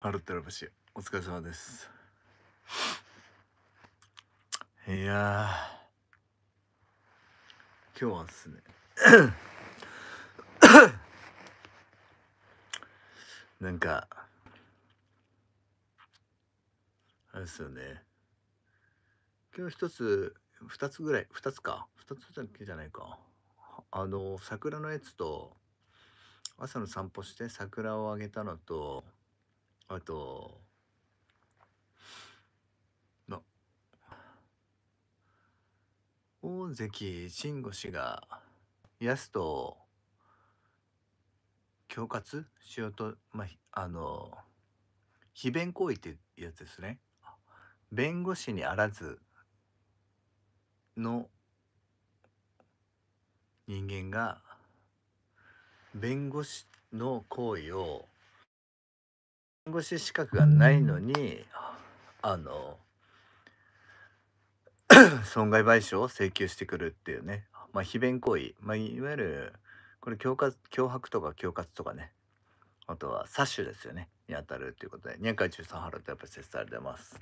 ハロッラブお疲れ様ですいや今日はですね なんかあれですよね今日一つ二つぐらい二つか二つだけじゃないかあの桜のやつと朝の散歩して桜をあげたのとあと、ま、大関慎吾氏が、やすと、恐喝しようと、まあの、非弁行為ってやつですね。弁護士にあらずの人間が弁護士の行為を看護師資格がないのにあの 損害賠償を請求してくるっていうね、まあ、非弁行為、まあ、いわゆるこれ強脅迫とか恐喝とかねあとは殺種ですよねにあたるということで年間中3払ってやっぱり接されてます。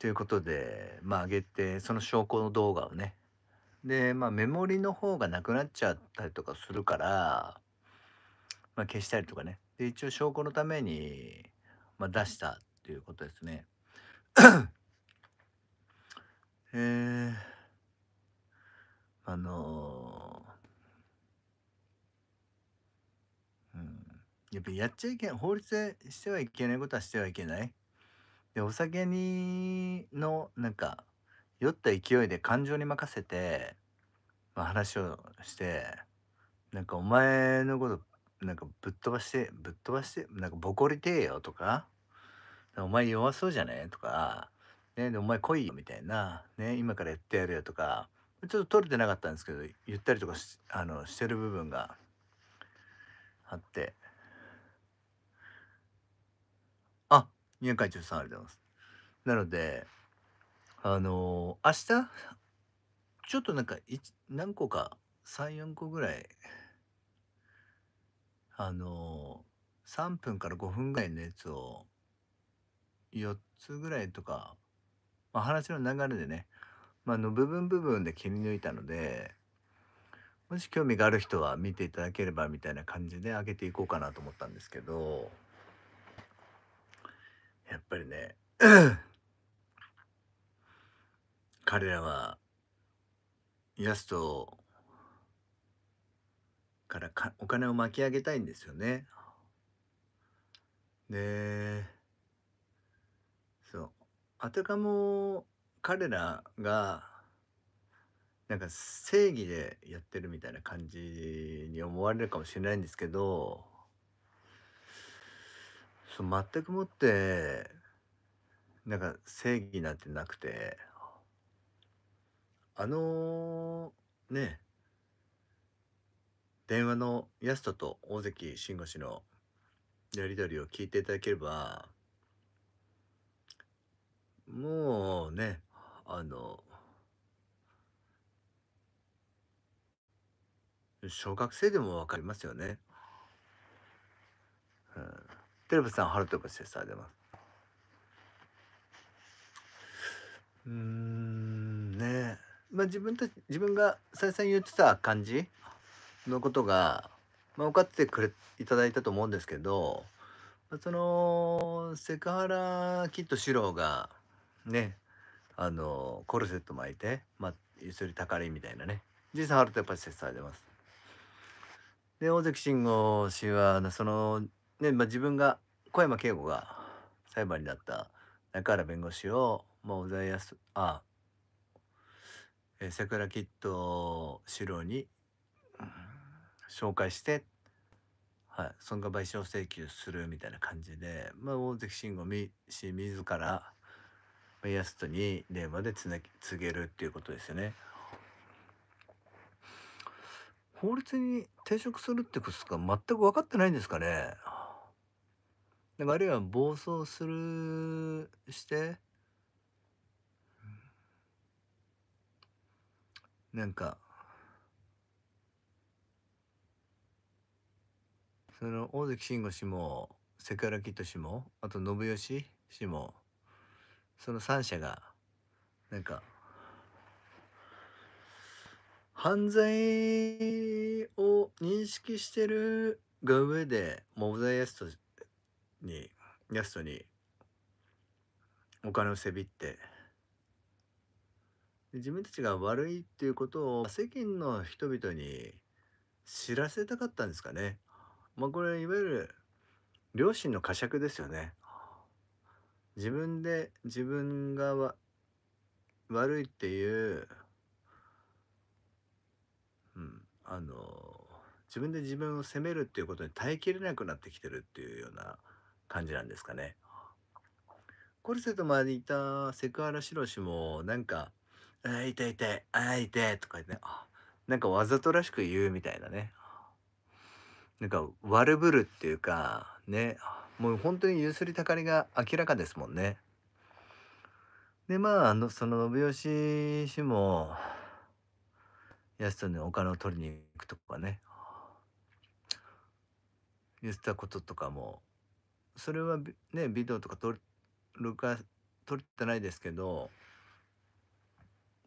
ということでまあ上げてその証拠の動画をねでまあメモリの方がなくなっちゃったりとかするから、まあ、消したりとかねで一応証拠のために、まあ、出したっていうことですね。えー、あのー、うん、やっぱやっちゃいけない法律でしてはいけないことはしてはいけない。でお酒にのなんか酔った勢いで感情に任せて、まあ、話をしてなんかお前のことなんかぶっ飛ばしてぶっ飛ばしてなんかボコりてえよとかお前弱そうじゃねとか、ね、でお前来いよみたいな、ね、今からやってやるよとかちょっと取れてなかったんですけど言ったりとかしあのしてる部分があってあ宮会長さんありがとうございますなのであのー、明日ちょっとなんか何個か34個ぐらいあの、3分から5分ぐらいのやつを、4つぐらいとか、まあ、話の流れでね、まあ、の部分部分で切り抜いたので、もし興味がある人は見ていただければみたいな感じで上げていこうかなと思ったんですけど、やっぱりね、彼らは、ヤスとからかお金を巻き上げたいんですよね。で、そう。あたかも彼らがなんか正義でやってるみたいな感じに思われるかもしれないんですけどそう全くもってなんか正義なんてなくてあのね電話のやすとと大関慎吾氏のやり取りを聞いていただければもうねあの小学生でも分かりますよね。うん、テレビさん、ハルトバシでさ、出ます。うん、ねまあ自分たち、自分が再三言ってた感じのことが、まあ、分かってくれいただいたと思うんですけど、まあ、そのセクハラキッドシ郎がねあのコルセット巻いて、まあ、ゆすりたかりみたいなねじいさんあるとやっぱり接されてます。で大関慎吾氏はその、ねまあ、自分が小山慶吾が裁判になった中原弁護士を、まあ、小沢康あえー、桜キット四郎に紹介して、はい、損害賠償請求するみたいな感じで、まあ、大関慎吾氏自ら家康に電話でつなぎ告げるっていうことですよね。法律に抵触するってことですか全く分かってないんですかねなんかあるいは暴走するしてなんかその大関慎吾氏もセクハラキット氏もあと信義氏もその三者がなんか犯罪を認識してるが上でモブザイヤストにヤストにお金をせびって自分たちが悪いっていうことを世間の人々に知らせたかったんですかねまあ、これいわゆる両親の呵責ですよね。自分で自分が悪いっていう、うん、あの自分で自分を責めるっていうことに耐えきれなくなってきてるっていうような感じなんですかね。コルセとまでいたセクハラシロシもなんか「あ痛い痛いあ痛い」とか言ってねなんかわざとらしく言うみたいなねなんか悪ぶるっていうかねもう本当にゆすりたかりが明らかですもんね。でまああのその信義氏も安田にお金を取りに行くとかね言ったこととかもそれはねビデオとか撮るか撮ってないですけど、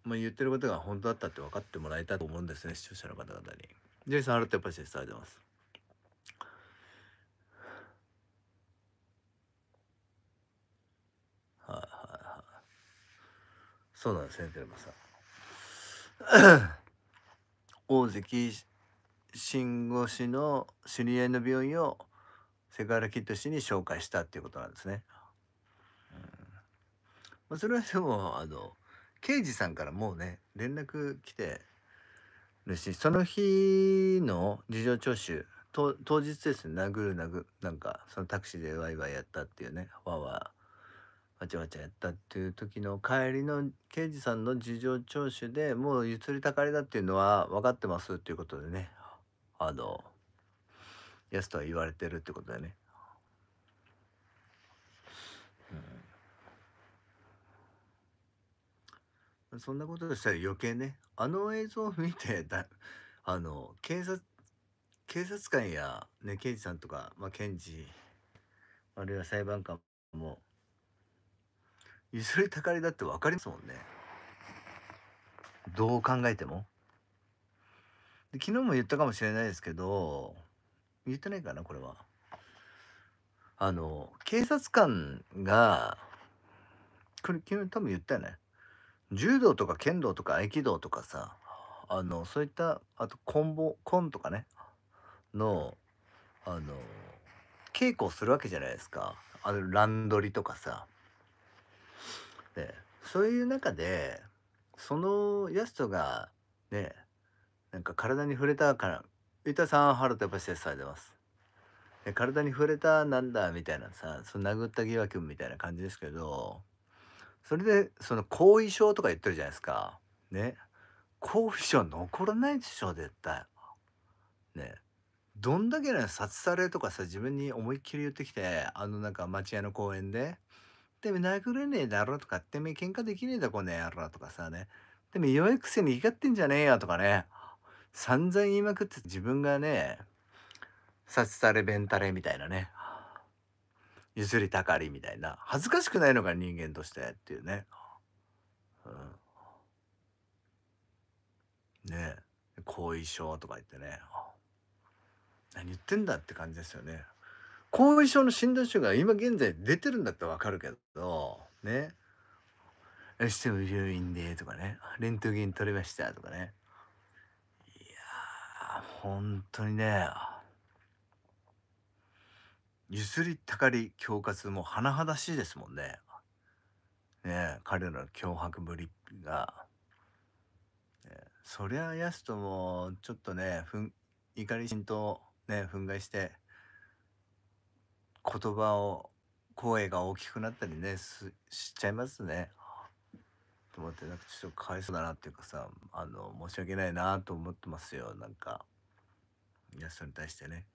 まあ、言ってることが本当だったって分かってもらえたと思うんですね視聴者の方々に。ジェイさんあるってやっぱり伝えてます。そうなんですねテルマさん 大関慎吾氏の知り合いの病院をセクハラキット氏に紹介したっていうことなんですね、うんまあ、それはでもあの刑事さんからもうね連絡来てるしその日の事情聴取当日ですね殴る殴なんかそのタクシーでワイワイやったっていうねわわわちゃわちゃやったっていう時の帰りの刑事さんの事情聴取でもうゆつりたかりだっていうのは分かってますっていうことでねあのやすとは言われてるってことだね。そんなことしたら余計ねあの映像を見てだあの警察警察官や、ね、刑事さんとか、まあ、検事あるいは裁判官もいずれたかりだって分かりますもんねどう考えてもで昨日も言ったかもしれないですけど言ってないかなこれはあの警察官がこれ昨日多分言ったよね柔道とか剣道とか合気道とかさあのそういったあとコンボコンとかねのあの稽古をするわけじゃないですかあの乱取りとかさね、そういう中でそのやすとがねなんか体に触れたから「ゆたさん腹とパシされてます」ね「体に触れたなんだ」みたいなさその殴った疑惑みたいな感じですけどそれでその後遺症とか言ってるじゃないですかね後遺症残らないでしょ絶対ねどんだけの殺されとかさ自分に思いっきり言ってきてあのなんか町屋の公園でてめえ殴れねえだろとか、ってめえ喧嘩できねえだこの野郎とかさね、でも弱いくせに怒ってんじゃねえよとかね、散々言いまくって自分がね、殺されべんたれみたいなね、譲りたかりみたいな、恥ずかしくないのが人間としてっていうね。うん、ね後遺症とか言ってね、何言ってんだって感じですよね。後遺症の診断書が今現在出てるんだったらわかるけど、ね。しても病院で、とかね。レントゲン取れました、とかね。いやー、本当にね。ゆすりたかり恐喝も甚だしいですもんね。ね彼らの脅迫ぶりが。ね、そりゃ、やすとも、ちょっとね、ふん、怒り心とね、憤慨して、言葉を声が大きくなったりねすしちゃいますね。と思ってなんかちょっとかわいそうだなっていうかさあの申し訳ないなと思ってますよなんかいやそれに対してね。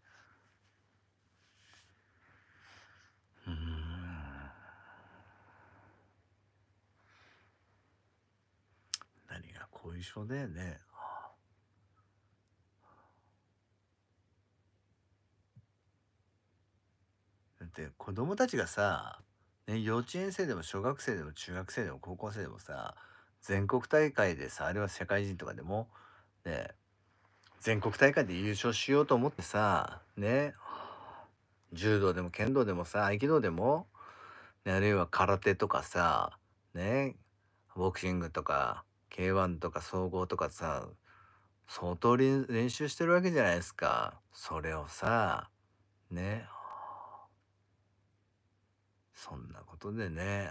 うん何が後遺症だよねって子供たちがさ、ね、幼稚園生でも小学生でも中学生でも高校生でもさ、全国大会でさ、あれは社会人とかでも、ね、全国大会で優勝しようと思ってさ、ね、柔道でも剣道でもさ、合気道でも、ね、あるいは空手とかさ、ね、ボクシングとか、K1 とか総合とかさ、相当練習してるわけじゃないですか。それをさ、ね、そんなことでね、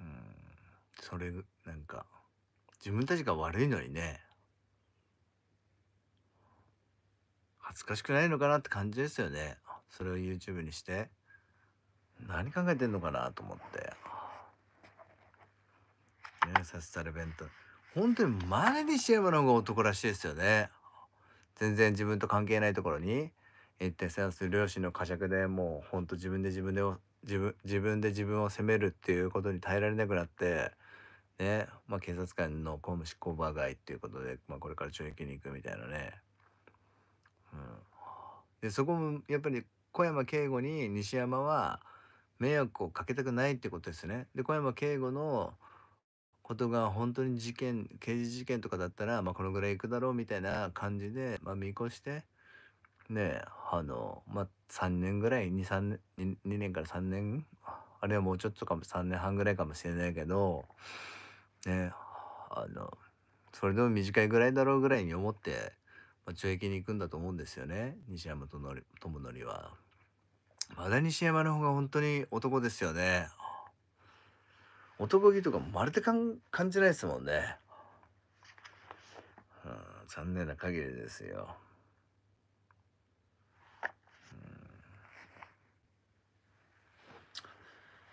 うん、それ、なんか、自分たちが悪いのにね、恥ずかしくないのかなって感じですよね。それを YouTube にして、何考えてんのかなと思って。入札され弁当。本当にマネにしちゃえの方が男らしいですよね。全然自分と関係ないところにえってさ両親の呵責でもうほんと自分で自分で自分自分で自分を責めるっていうことに耐えられなくなってねまあ、警察官の公務執行妨害っていうことで、まあ、これから懲役に行くみたいなね。うん、でそこもやっぱり小山敬吾に西山は迷惑をかけたくないってことですね。で小山敬吾のことが本当に事件刑事事件とかだったら、まあ、このぐらいいくだろうみたいな感じで、まあ、見越してねあのまあ3年ぐらい23年 2, 年から3年あるいはもうちょっとかも3年半ぐらいかもしれないけどねあのそれでも短いぐらいだろうぐらいに思って、まあ、懲役に行くんだと思うんですよね西山智則は。まだ西山の方が本当に男ですよね。男気とかまるで感じないですもんね。うん、残念な限りですよ。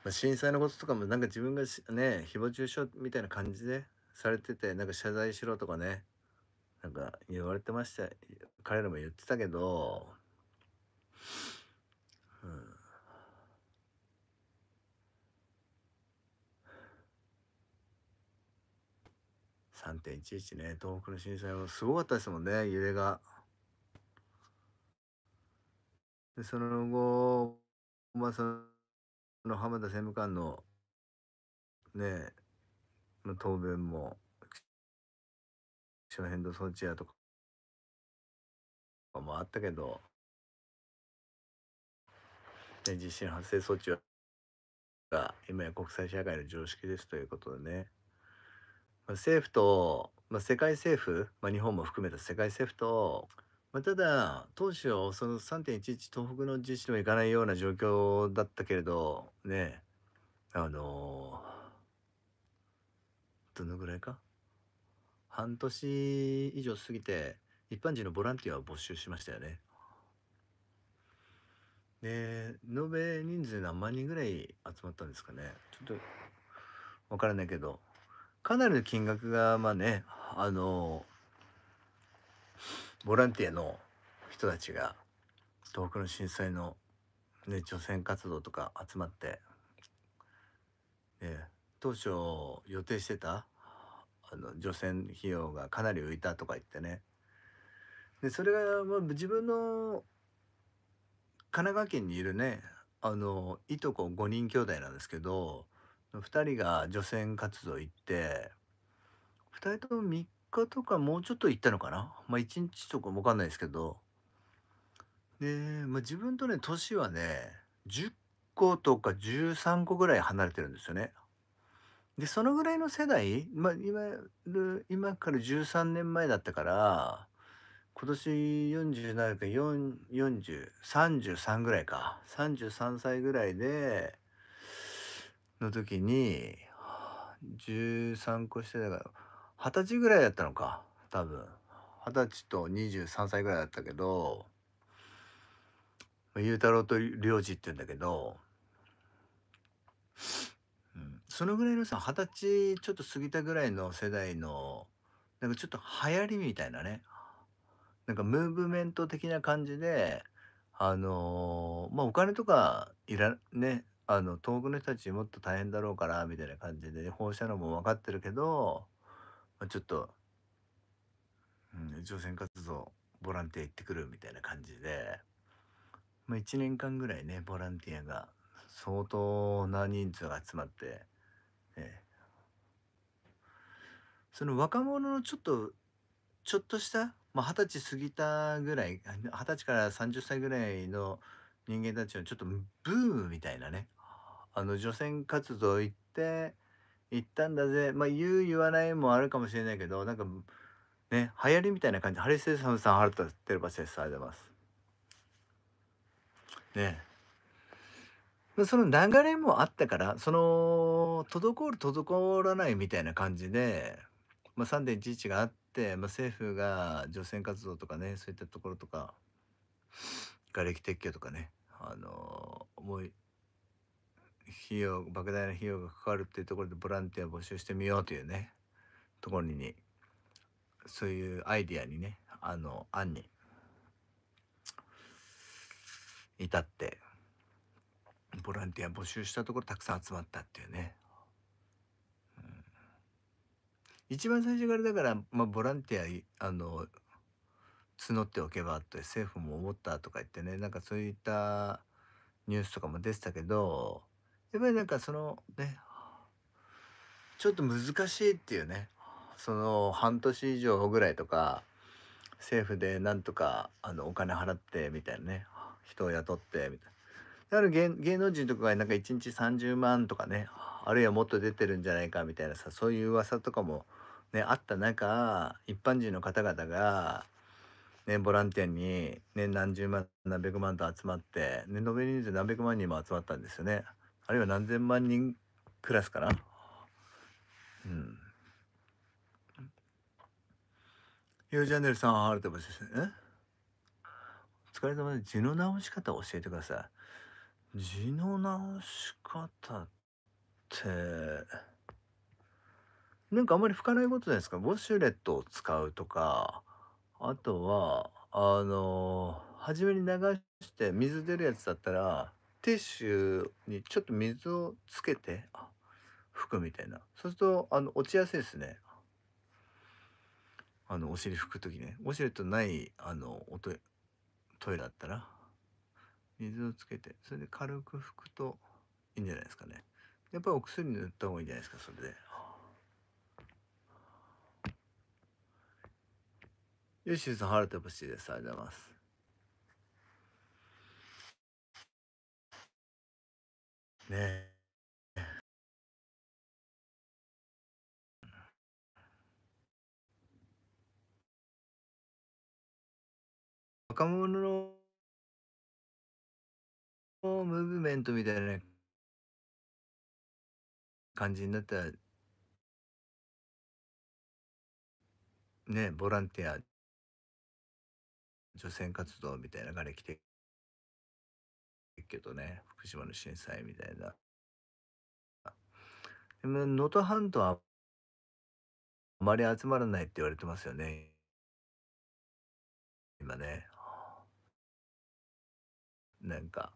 まあ、震災のこととかもなんか自分がね誹謗中傷みたいな感じでされててなんか謝罪しろとかねなんか言われてました彼らも言ってたけど、うん、3.11ね東北の震災もすごかったですもんね揺れが。でその後まあそのの浜田政務官のねあ、答弁も気象変動装置やとかもあったけど、ね、地震発生装置が今や国際社会の常識ですということでね、まあ、政府と、まあ、世界政府、まあ、日本も含めた世界政府とま、ただ、当初その3.11東北の地震にも行かないような状況だったけれど、ね、あの、どのぐらいか半年以上過ぎて一般人のボランティアを募集しましたよね。で、延べ人数何万人ぐらい集まったんですかね。ちょっとわからないけど、かなりの金額がまあね、あの、ボランティアの人たちが東北の震災の、ね、除染活動とか集まって、ね、当初予定してたあの除染費用がかなり浮いたとか言ってねでそれが、まあ、自分の神奈川県にいるねあのいとこ5人兄弟なんですけど2人が除染活動行って2人とも3日とかもうちょっと行ったのかなまあ1日とかわかんないですけどで、まあ、自分とね年はね10個とか13個ぐらい離れてるんですよね。でそのぐらいの世代、まあ、いわゆる今から13年前だったから今年47か4033ぐらいか33歳ぐらいでの時に13個してたから二十歳ぐらいだったのか多分二十歳と23歳ぐらいだったけど雄太郎と良二って言うんだけど、うん、そのぐらいのさ二十歳ちょっと過ぎたぐらいの世代のなんかちょっと流行りみたいなねなんかムーブメント的な感じであのー、まあお金とかいらねあの遠くの人たちもっと大変だろうからみたいな感じで放射能も分かってるけどまあ、ちょっと、うん、挑戦活動、ボランティア行ってくるみたいな感じで、まあ、1年間ぐらいね、ボランティアが相当な人数が集まって、ね、その若者のちょっと、ちょっとした、まあ、20歳過ぎたぐらい、20歳から30歳ぐらいの人間たちのちょっとブームみたいなね、あの、除染活動行って、言ったんだぜまあ言う言わないもあるかもしれないけどなんかね流行りみたいな感じハリス・サムさんハルタテレパセスされてますねその流れもあったからその滞る滞らないみたいな感じで、まあ、3.11があって、まあ、政府が除染活動とかねそういったところとかがれき撤去とかねあの思い費用莫大な費用がかかるっていうところでボランティア募集してみようというねところにそういうアイディアにねあの案に至ってボランティア募集したところたくさん集まったっていうね、うん、一番最初からだから、まあ、ボランティアあの募っておけばって政府も思ったとか言ってねなんかそういったニュースとかも出てたけどやっぱりなんかそのねちょっと難しいっていうねその半年以上ぐらいとか政府でなんとかあのお金払ってみたいなね人を雇ってみたいな。だから芸芸能人とかがなんか1日30万とかねあるいはもっと出てるんじゃないかみたいなさそういう噂とかもねあった中一般人の方々がね、ボランティアに、ね、何十万何百万と集まって、ね、延べ人数何百万人も集まったんですよね。あるいは何千万人クラスかな。うん。ユーチャンネルさん、あると思いますね。お疲れ様です。字の直し方を教えてください。字の直し方って、なんかあんまり吹かないことじゃないですかウォシュレットを使うとか、あとは、あのー、初めに流して水出るやつだったら、ティッシュにちょっと水をつけて拭くみたいなそうするとあの落ちやすいですねあのお尻拭く時ねウォシュレットないあのおトイレだったら水をつけてそれで軽く拭くといいんじゃないですかねやっぱりお薬塗った方がいいんじゃないですかそれでよしさん、原田節です。ありがとうございます。ね若者のムーブメントみたいな感じになったらねボランティア女性活動みたいなのがね、きてるけどね福島の震災みたいな。能登半島はあまり集まらないって言われてますよね。今ね。なんか。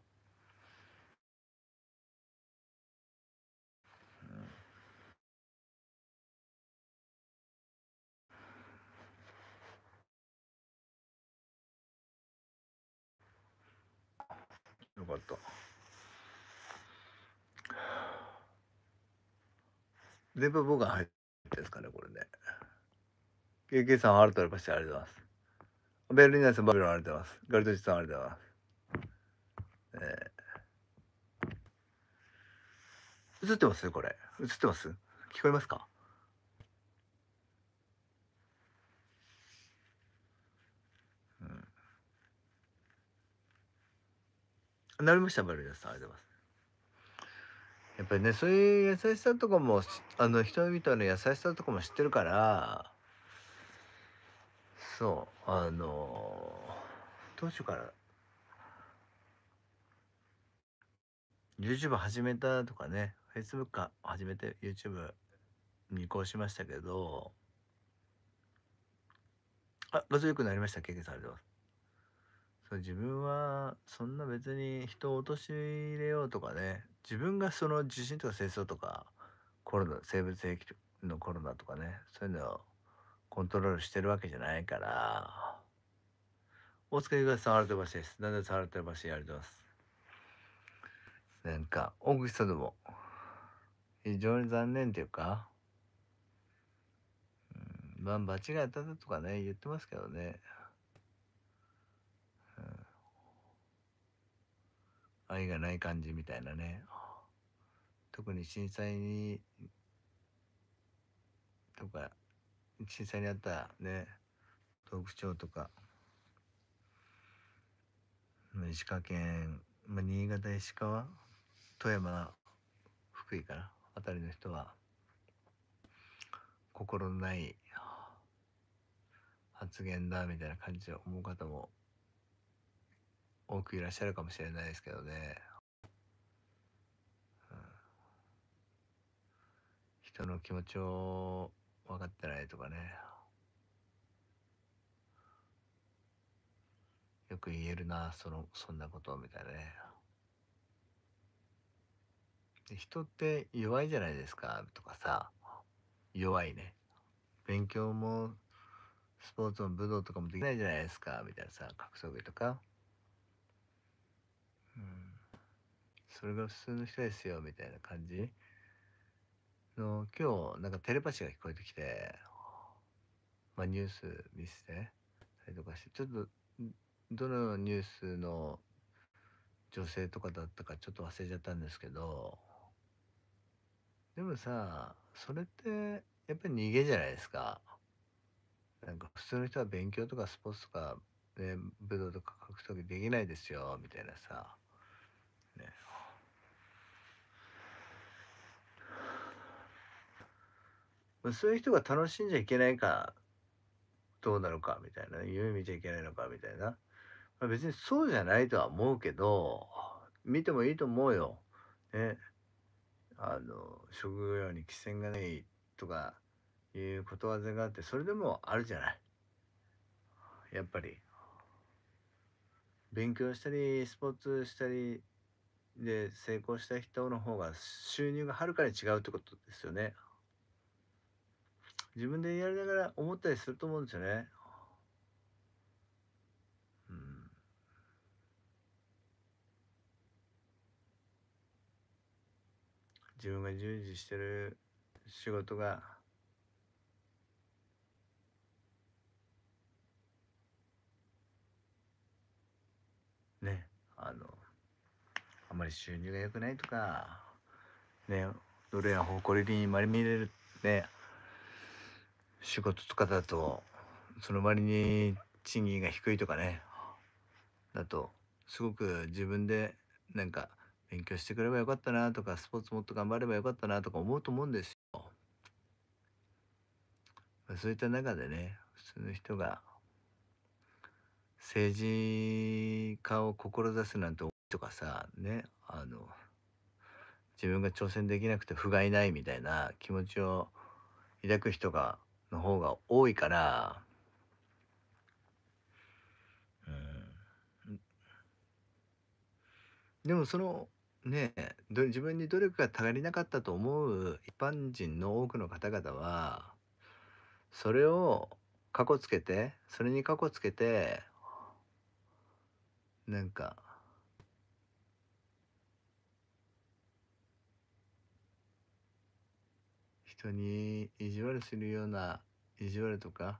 よかった。全部僕が入ってるですかね、これね。KK さん、ありがとうございます。ベルリナさん、バビロンありがとうございます。ガルトチさん、ありがとうございます。えー、映ってますこれ。映ってます聞こえますかなりました、バルリーナさん、ありがとうございます。やっぱりねそういう優しさとかもあの人々の優しさとかも知ってるからそうあの当初から YouTube 始めたとかね Facebook か始めて YouTube に移行しましたけどあ画像良くなりました経験されてますそう自分はそんな別に人を陥れようとかね自分がその地震とか戦争とかコロナ生物兵器のコロナとかねそういうのをコントロールしてるわけじゃないから大塚優かさんありがとうございます何で触んありがとうござますなんか大口さんでも非常に残念というか、うん、まあ間違えたとかね言ってますけどね愛がない感じみたいなね特に震災にとか震災にあったね東北町とか石川県、まあ、新潟石川富山福井かな辺りの人は心のない発言だみたいな感じで思う方も多くいらっしゃるかもしれないですけどね、うん、人の気持ちを分かってないとかねよく言えるなそのそんなことみたいなね人って弱いじゃないですかとかさ弱いね勉強もスポーツも武道とかもできないじゃないですかみたいなさ格闘技とかうん、それが普通の人ですよみたいな感じの今日なんかテレパシーが聞こえてきて、まあ、ニュース見せてたりとかしてちょっとどのニュースの女性とかだったかちょっと忘れちゃったんですけどでもさそれってやっぱり逃げじゃないですか。なんか普通の人は勉強とかスポーツとか、ね、武道とか書く時できないですよみたいなさね、そういう人が楽しんじゃいけないかどうなのかみたいな夢見ちゃいけないのかみたいな、まあ、別にそうじゃないとは思うけど見てもいいと思うよ。ね、あの職業に寄せがないとかいうことわざがあってそれでもあるじゃない。やっぱり勉強したりスポーツしたりで成功した人の方が収入がはるかに違うってことですよね。自分でやりながら思ったりすると思うんですよね。うん、自分が従事してる仕事がねあのあまり収入が良くないとかねどや誇りに丸見れるね仕事とかだとその割に賃金が低いとかねだとすごく自分でなんか勉強してくればよかったなとかスポーツもっと頑張ればよかったなとか思うと思うんですよ。そういった中でね普通の人が政治家を志すなんてとかさねあの自分が挑戦できなくて不甲斐ないみたいな気持ちを抱く人がの方が多いからうんでもそのね自分に努力が足りなかったと思う一般人の多くの方々はそれを過去つけてそれに過去つけてなんか人に意地悪するような意地悪とか、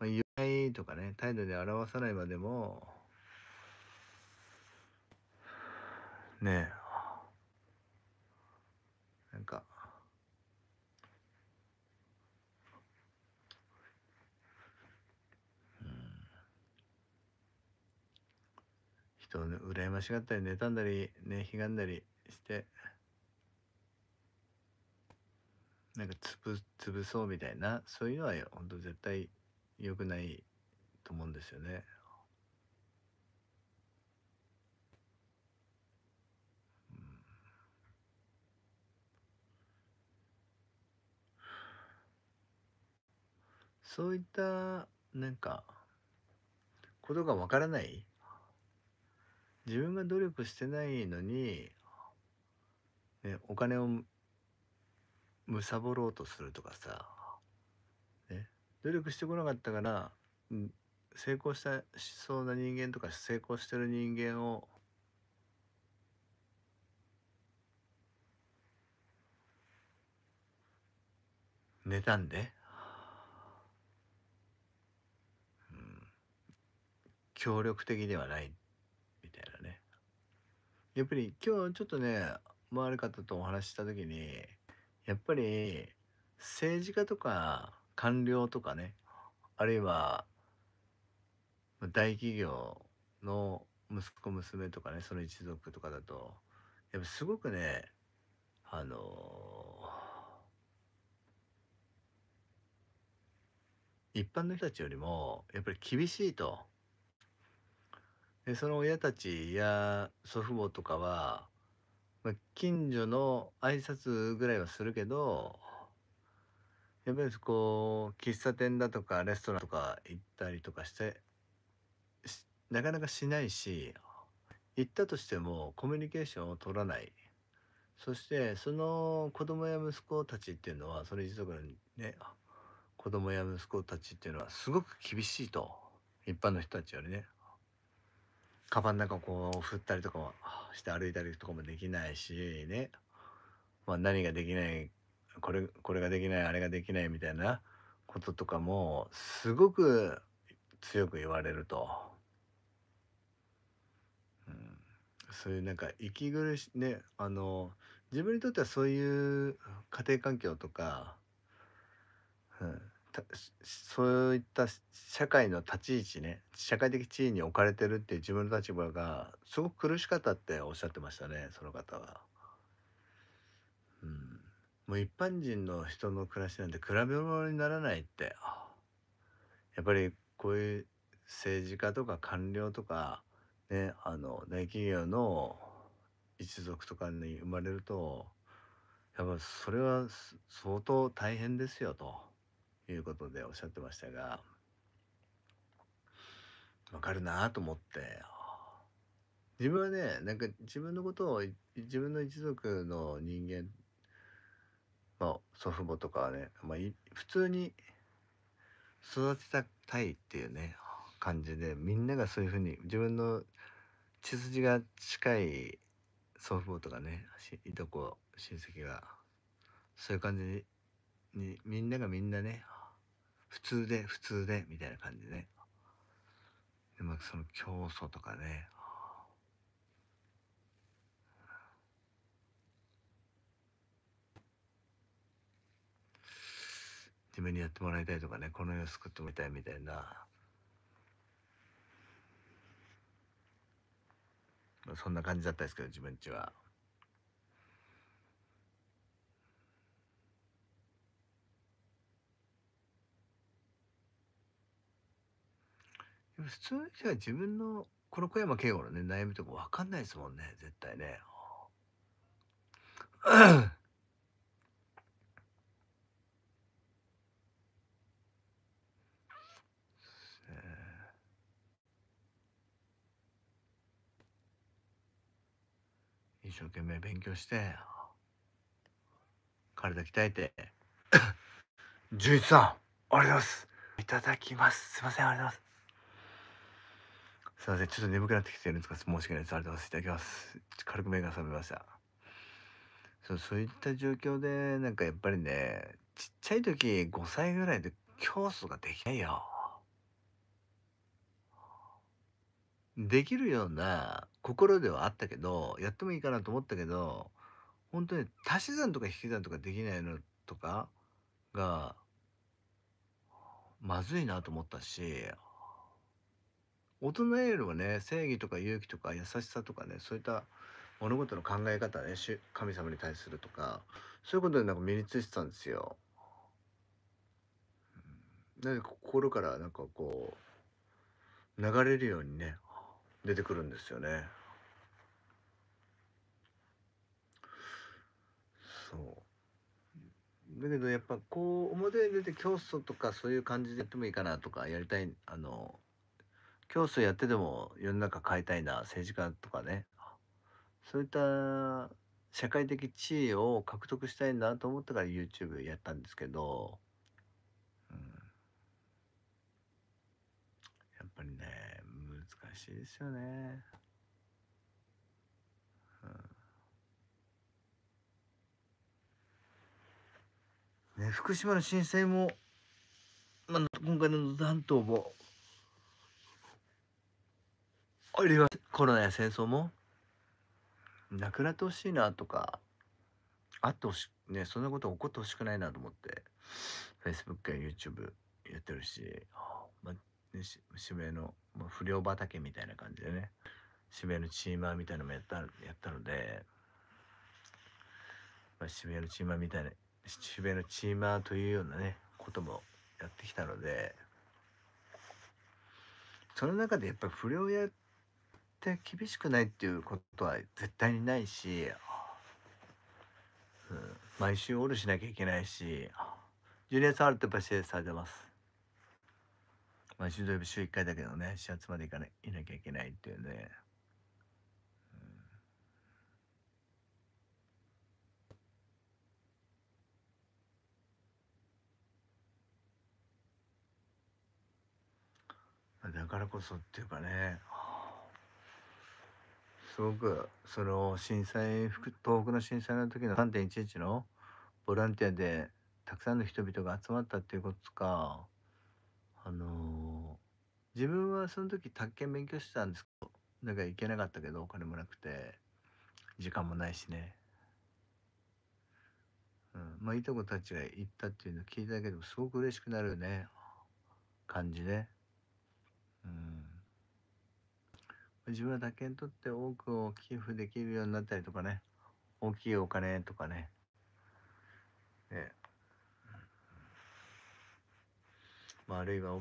まあ、言わないとかね態度で表さないまでもねえなんか人を、ね、羨ましがったり妬んだりねひがんだりしてなんか潰そうみたいなそういうのは本当絶対良くないと思うんですよね。うん、そういったなんかことがわからない自分が努力してないのに、ね、お金を貪ろうとするとかさ、ね、努力してこなかったから、うん、成功したしそうな人間とか成功してる人間を妬んで、うん、協力的ではないみたいなねやっぱり今日ちょっとね周り方とお話しした時にやっぱり政治家とか官僚とかねあるいは大企業の息子娘とかねその一族とかだとやっぱすごくねあのー、一般の人たちよりもやっぱり厳しいとでその親たちや祖父母とかはまあ、近所の挨拶ぐらいはするけどやっぱりこう喫茶店だとかレストランとか行ったりとかしてなかなかしないし行ったとしてもコミュニケーションを取らないそしてその子供や息子たちっていうのはそれ一族のね子供や息子たちっていうのはすごく厳しいと一般の人たちよりねカバンんかこう振ったりとかして歩いたりとかもできないしね、まあ、何ができないこれこれができないあれができないみたいなこととかもすごく強く言われると、うん、そういうなんか息苦しねあの自分にとってはそういう家庭環境とか、うん、そういった社会の立ち位置ね社会的地位に置かれてるっていう自分の立場がすごく苦しかったっておっしゃってましたねその方は。うん、もう一般人の人の暮らしなんて比べ物にならないってやっぱりこういう政治家とか官僚とか、ね、あの大企業の一族とかに生まれるとやっぱそれは相当大変ですよと。いうことでおっしゃってましたがわかるなと思って自分はねなんか自分のことを自分の一族の人間の祖父母とかはね、まあ、普通に育てたいっていうね感じでみんながそういうふうに自分の血筋が近い祖父母とかねいとこ親戚がそういう感じにみんながみんなね普通で普通でみたいな感じでねでまあその競争とかね自分にやってもらいたいとかねこの世を救ってもらいたいみたいな、まあ、そんな感じだったですけど自分ちは。普通の人は自分のこの小山慶吾のね悩みとか分かんないですもんね絶対ね。一生懸命勉強して体鍛えて純一 さんありがとうございますいただきますすみませんありがとうございますすいません、ちょっと眠くなってきてるんですか申し訳ないです。ありがとうございます。いただきます。軽く目が覚めました。そうそういった状況で、なんかやっぱりね、ちっちゃい時5歳ぐらいで競争ができないよ。できるような心ではあったけど、やってもいいかなと思ったけど、本当に足し算とか引き算とかできないのとかが、まずいなと思ったし、大人よりもね正義とか勇気とか優しさとかねそういった物事の考え方ね神様に対するとかそういうことでなんか身についてたんですよ。なんか心からなんかこう流れるようにね出てくるんですよね。そうだけどやっぱこう表に出て競争とかそういう感じでやってもいいかなとかやりたいあの教争やってでも世の中変えたいな政治家とかねそういった社会的地位を獲得したいなと思ったから YouTube やったんですけど、うん、やっぱりね難しいですよね。ね福島の震災も、まあ、今回の残党も俺はコロナや戦争もなくなってほしいなとかあってほしねそんなこと起こってほしくないなと思って Facebook や YouTube やってるし、まあ、ね、渋谷の、まあ、不良畑みたいな感じでね渋谷のチーマーみたいなのもやったやったので、まあ、渋谷のチーマーみたいな渋谷のチーマーというようなねこともやってきたのでその中でやっぱり不良やっ厳しくないっていうことは絶対にないし、うん、毎週オールしなきゃいけないしジュニアさんあるとやっぱ支援されてます毎週土曜日週1回だけどね始発まで行かないなきゃいけないっていうねだからこそっていうかねすごくその震災東北の震災の時の3.11のボランティアでたくさんの人々が集まったっていうことかあのー、自分はその時宅建勉強してたんですけどなんか行けなかったけどお金もなくて時間もないしね、うん、まあいとこたちが行ったっていうのを聞いただけでもすごく嬉しくなるね感じねうん自分はだけにとって多くを寄付できるようになったりとかね大きいお金とかねね、まあ、あるいは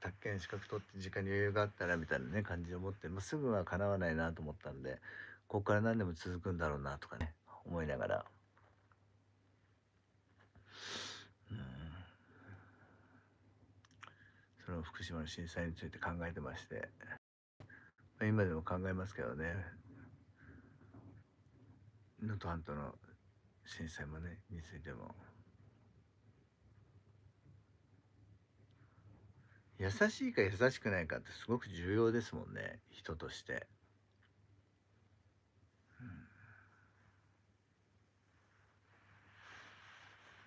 宅建資格取って時間に余裕があったらみたいなね感じで思って、まあ、すぐはかなわないなと思ったんでここから何でも続くんだろうなとかね思いながら。その福島の震災について考えてまして今でも考えますけどね能登半島の震災もねについても優しいか優しくないかってすごく重要ですもんね人として。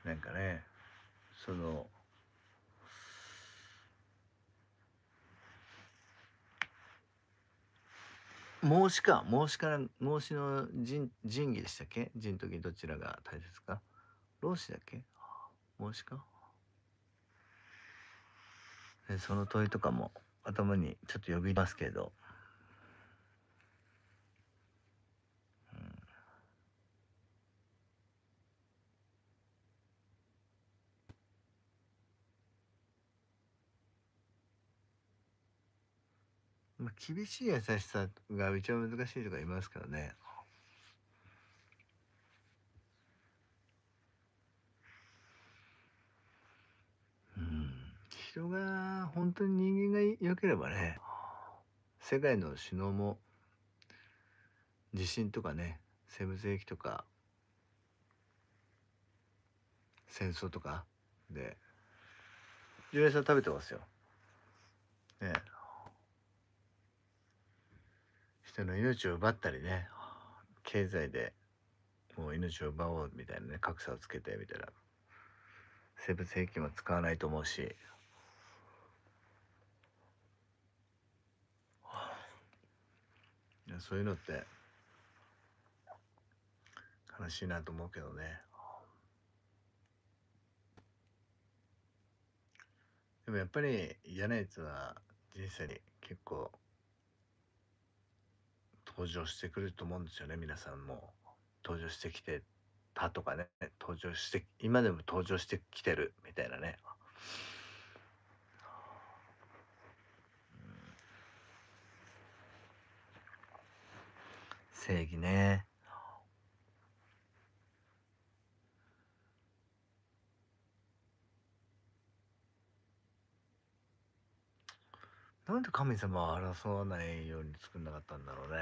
なんかねその孟子か孟子から孟子の仁義でしたっけ仁と義どちらが大切か老子だっけ孟子かその問いとかも頭にちょっと呼びますけど厳しい優しさが一番難しいとか言いますからね。うん、人が本当に人間が良ければね世界の首脳も地震とかね生物兵器とか戦争とかでジュレさん食べてますよ。ね人の命を奪ったりね経済でもう命を奪おうみたいなね格差をつけてみたいな生物兵器も使わないと思うしそういうのって悲しいなと思うけどねでもやっぱり嫌なやつは人生に結構登場してくると思うんですよね皆さんも登場してきてたとかね登場して今でも登場してきてるみたいなね正義ねなんで神様は争わないように作んなかったんだろうね。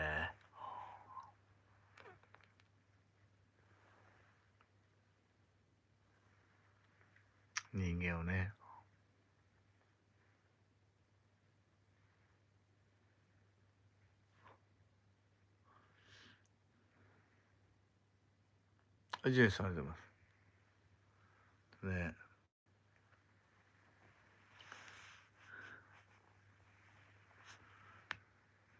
人間をね。ジュさスありがとうございます。ね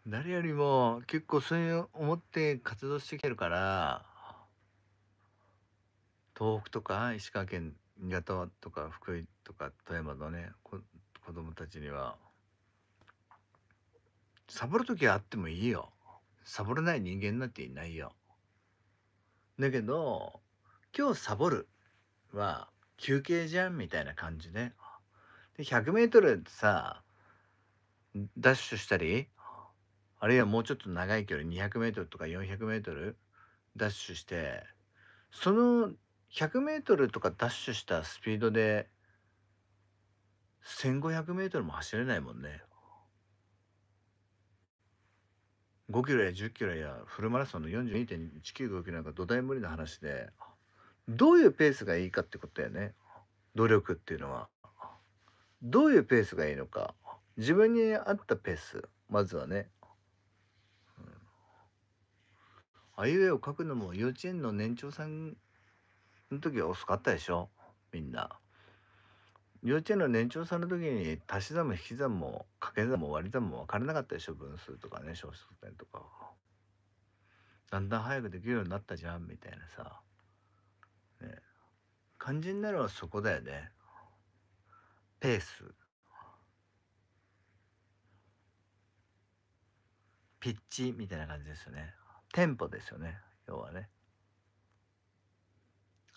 誰よりも結構そういう思って活動してきてるから東北とか石川県新潟とか福井とか富山のね子供たちにはサボる時はあってもいいよサボれない人間なんていないよだけど今日サボるは休憩じゃんみたいな感じねで 100m さダッシュしたりあるいはもうちょっと長い距離 200m とか 400m ダッシュしてその 100m とかダッシュしたスピードで 1500m も走れないもんね。5キロや10キロやフルマラソンの42.195キロなんか土台無理な話でどういうペースがいいかってことだよね努力っていうのは。どういうペースがいいのか自分に合ったペースまずはねあいう絵を描くのも幼稚園の年長さんの時は遅かったでしょみんな。幼稚園の年長さんの時に足し算も引き算も掛け算も割り算も分からなかったでしょ分数とかね小数点とか。だんだん早くできるようになったじゃんみたいなさ。ね、肝心なのはそこだよね。ペース。ピッチみたいな感じですよね。ンポですよね要はね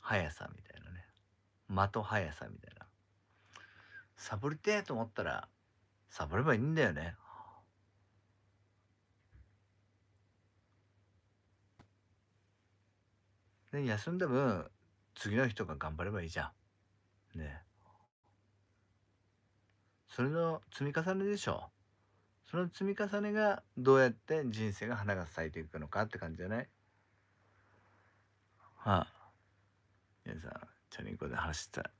速さみたいなね的速さみたいなサボりてえと思ったらサボればいいんだよねで休んでも次の日とか頑張ればいいじゃんねそれの積み重ねでしょその積み重ねがどうやって人生が花が咲いていくのかって感じじゃないはあ皆さんチャリンコで走ってた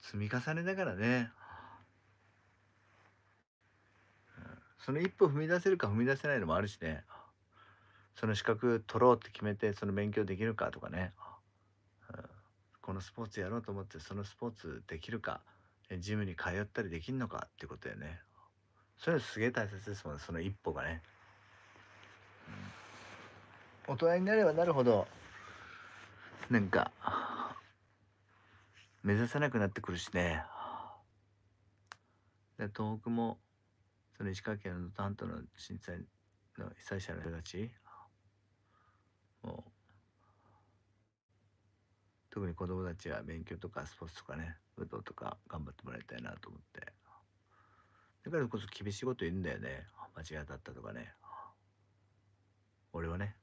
積み重ねだからねその一歩踏み出せるか踏み出せないのもあるしねその資格取ろうって決めてその勉強できるかとかねこのスポーツやろうと思ってそのスポーツできるかジムに通ったりできんのかってことだよねそれすげえ大切ですもんねその一歩がね、うん、大人になればなるほどなんか目指せなくなってくるしねで東北もその石川県の担当の震災の被災者の人たちもう特に子どもたちは勉強とかスポーツとかね武道とか頑張ってもらいたいなと思ってだからこそ厳しいこと言うんだよね間違いだったとかね俺はね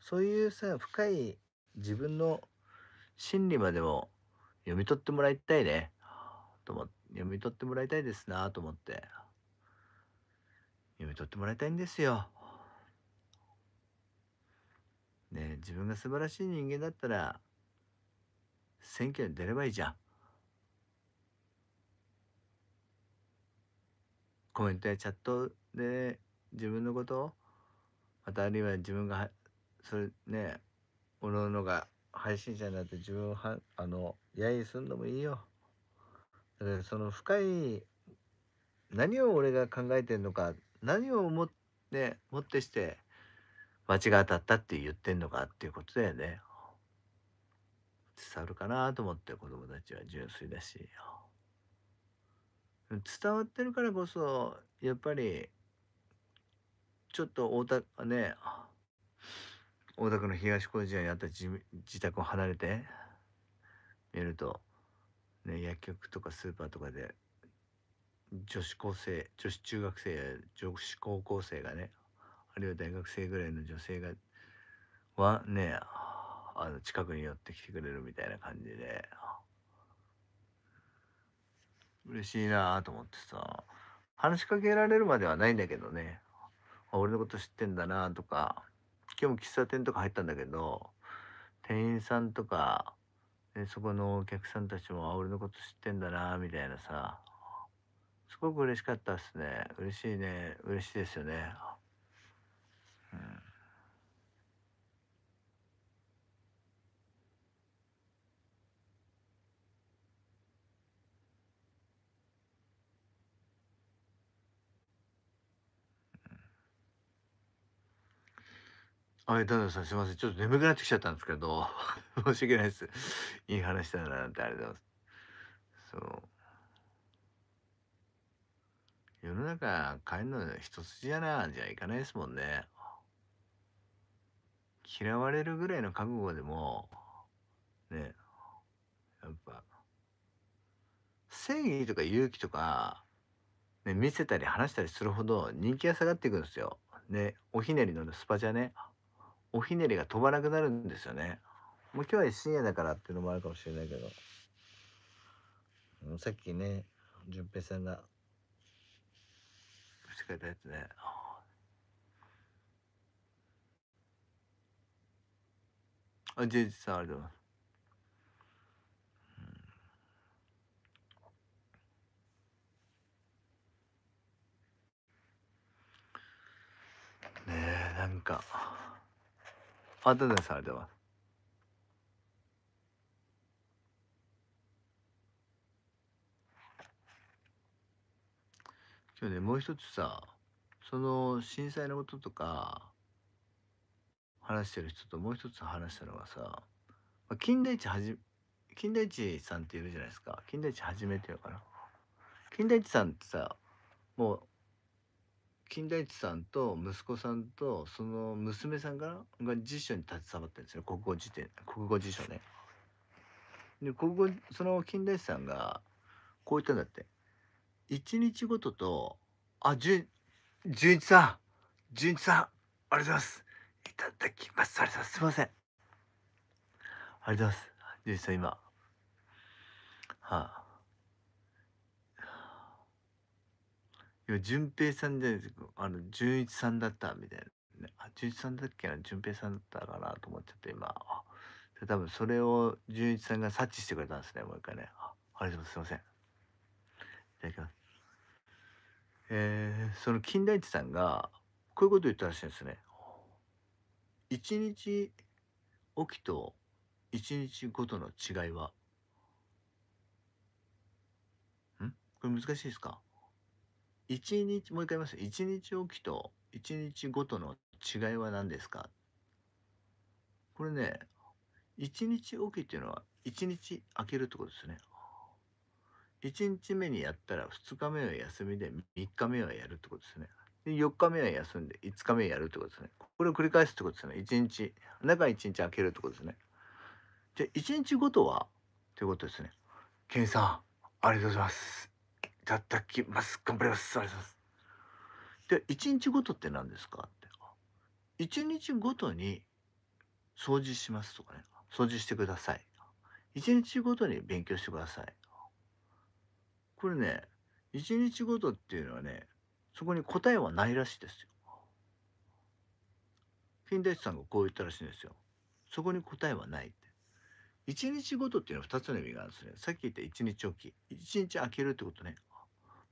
そういうさ深い自分の心理までも読み取ってもらいたいねと思読み取ってもらいたいですなと思って読み取ってもらいたいんですよね、自分が素晴らしい人間だったら選挙に出ればいいじゃん。コメントやチャットで自分のことまたあるいは自分がそれねおのおのが配信者になって自分をはあの揶揄するのもいいよ。だからその深い何を俺が考えてるのか何を思ってもってして間違たったって言ってんのかっていうことだよね。伝わるかなと思って子供たちは純粋だし。伝わってるからこそやっぱりちょっと大田ね大田区の東工事にあった自宅を離れて見ると、ね、薬局とかスーパーとかで女子高生女子中学生や女子高校生がねあるいは大学生ぐらいの女性がはねあの近くに寄ってきてくれるみたいな感じで嬉しいなと思ってさ話しかけられるまではないんだけどね俺のこと知ってんだなとか今日も喫茶店とか入ったんだけど店員さんとかそこのお客さんたちも俺のこと知ってんだなみたいなさすごく嬉しかったっすね嬉しいね嬉しいですよね。はい、たださん、すいません。ちょっと眠くなってきちゃったんですけど、申し訳ないです。いい話だな、なんてありがとうございます。そう。世の中変えるの一筋ゃな、じゃいかないですもんね。嫌われるぐらいの覚悟でも、ね、やっぱ、正義とか勇気とか、ね、見せたり話したりするほど人気が下がっていくんですよ。ね、おひねりのスパチャね。おひねりが飛ばなくなるんですよね。もう今日は深夜だからっていうのもあるかもしれないけど。さっきね、淳平さんが、ぶつくたやつね。あ、ジェイジさんありがとうございます。ねえなんか。ファンデされてます。今日ねもう一つさその震災のこととか話してる人ともう一つ話したのがさ、まあ、金田一はじ金田一さんっているじゃないですか金田一はめていから。金田一さんってさもう金田一さんと息子さんとその娘さんがが辞書に携わってるんですよ国語辞典国語辞書ね。で国語その金田一さんがこう言ったんだって1日ごとと「あ純純一さん純一さんありがとうございますいただきますありがとうございますすいませんありがとうございます純一さん今はあ、や、淳平さんじゃないですか。あの、純一さんだった、みたいな。あ、純一さんだっけな、淳平さんだったかなと思っちゃって、今。で多分それを純一さんが察知してくれたんですね、もう一回ね。あ、ありがとうございます。すいません。いただきます。えー、その金田一さんが、こういうこと言ったらしいんですね。一日起きと一日ごとの違いはんこれ難しいですか1日もう一回言います1日おきと1日ごとの違いは何ですかこれね1日おきっていうのは1日空けるってことですね1日目にやったら2日目は休みで3日目はやるってことですねで4日目は休んで5日目やるってことですねこれを繰り返すってことですね1日中1日空けるってことですねじゃあ1日ごとはということですねケンさんありがとうございますただきます頑張りますありがとうございます」で1日ごとって何ですか?」って「1日ごとに掃除します」とかね「掃除してください」「1日ごとに勉強してください」これね1日ごとっていうのはねそこに答えはないらしいですよ。金田一さんがこう言ったらしいんですよ。そこに答えはないって。1日ごとっていうのは2つの意味があるんですね。さっき言った1日おき。1日空けるってことね。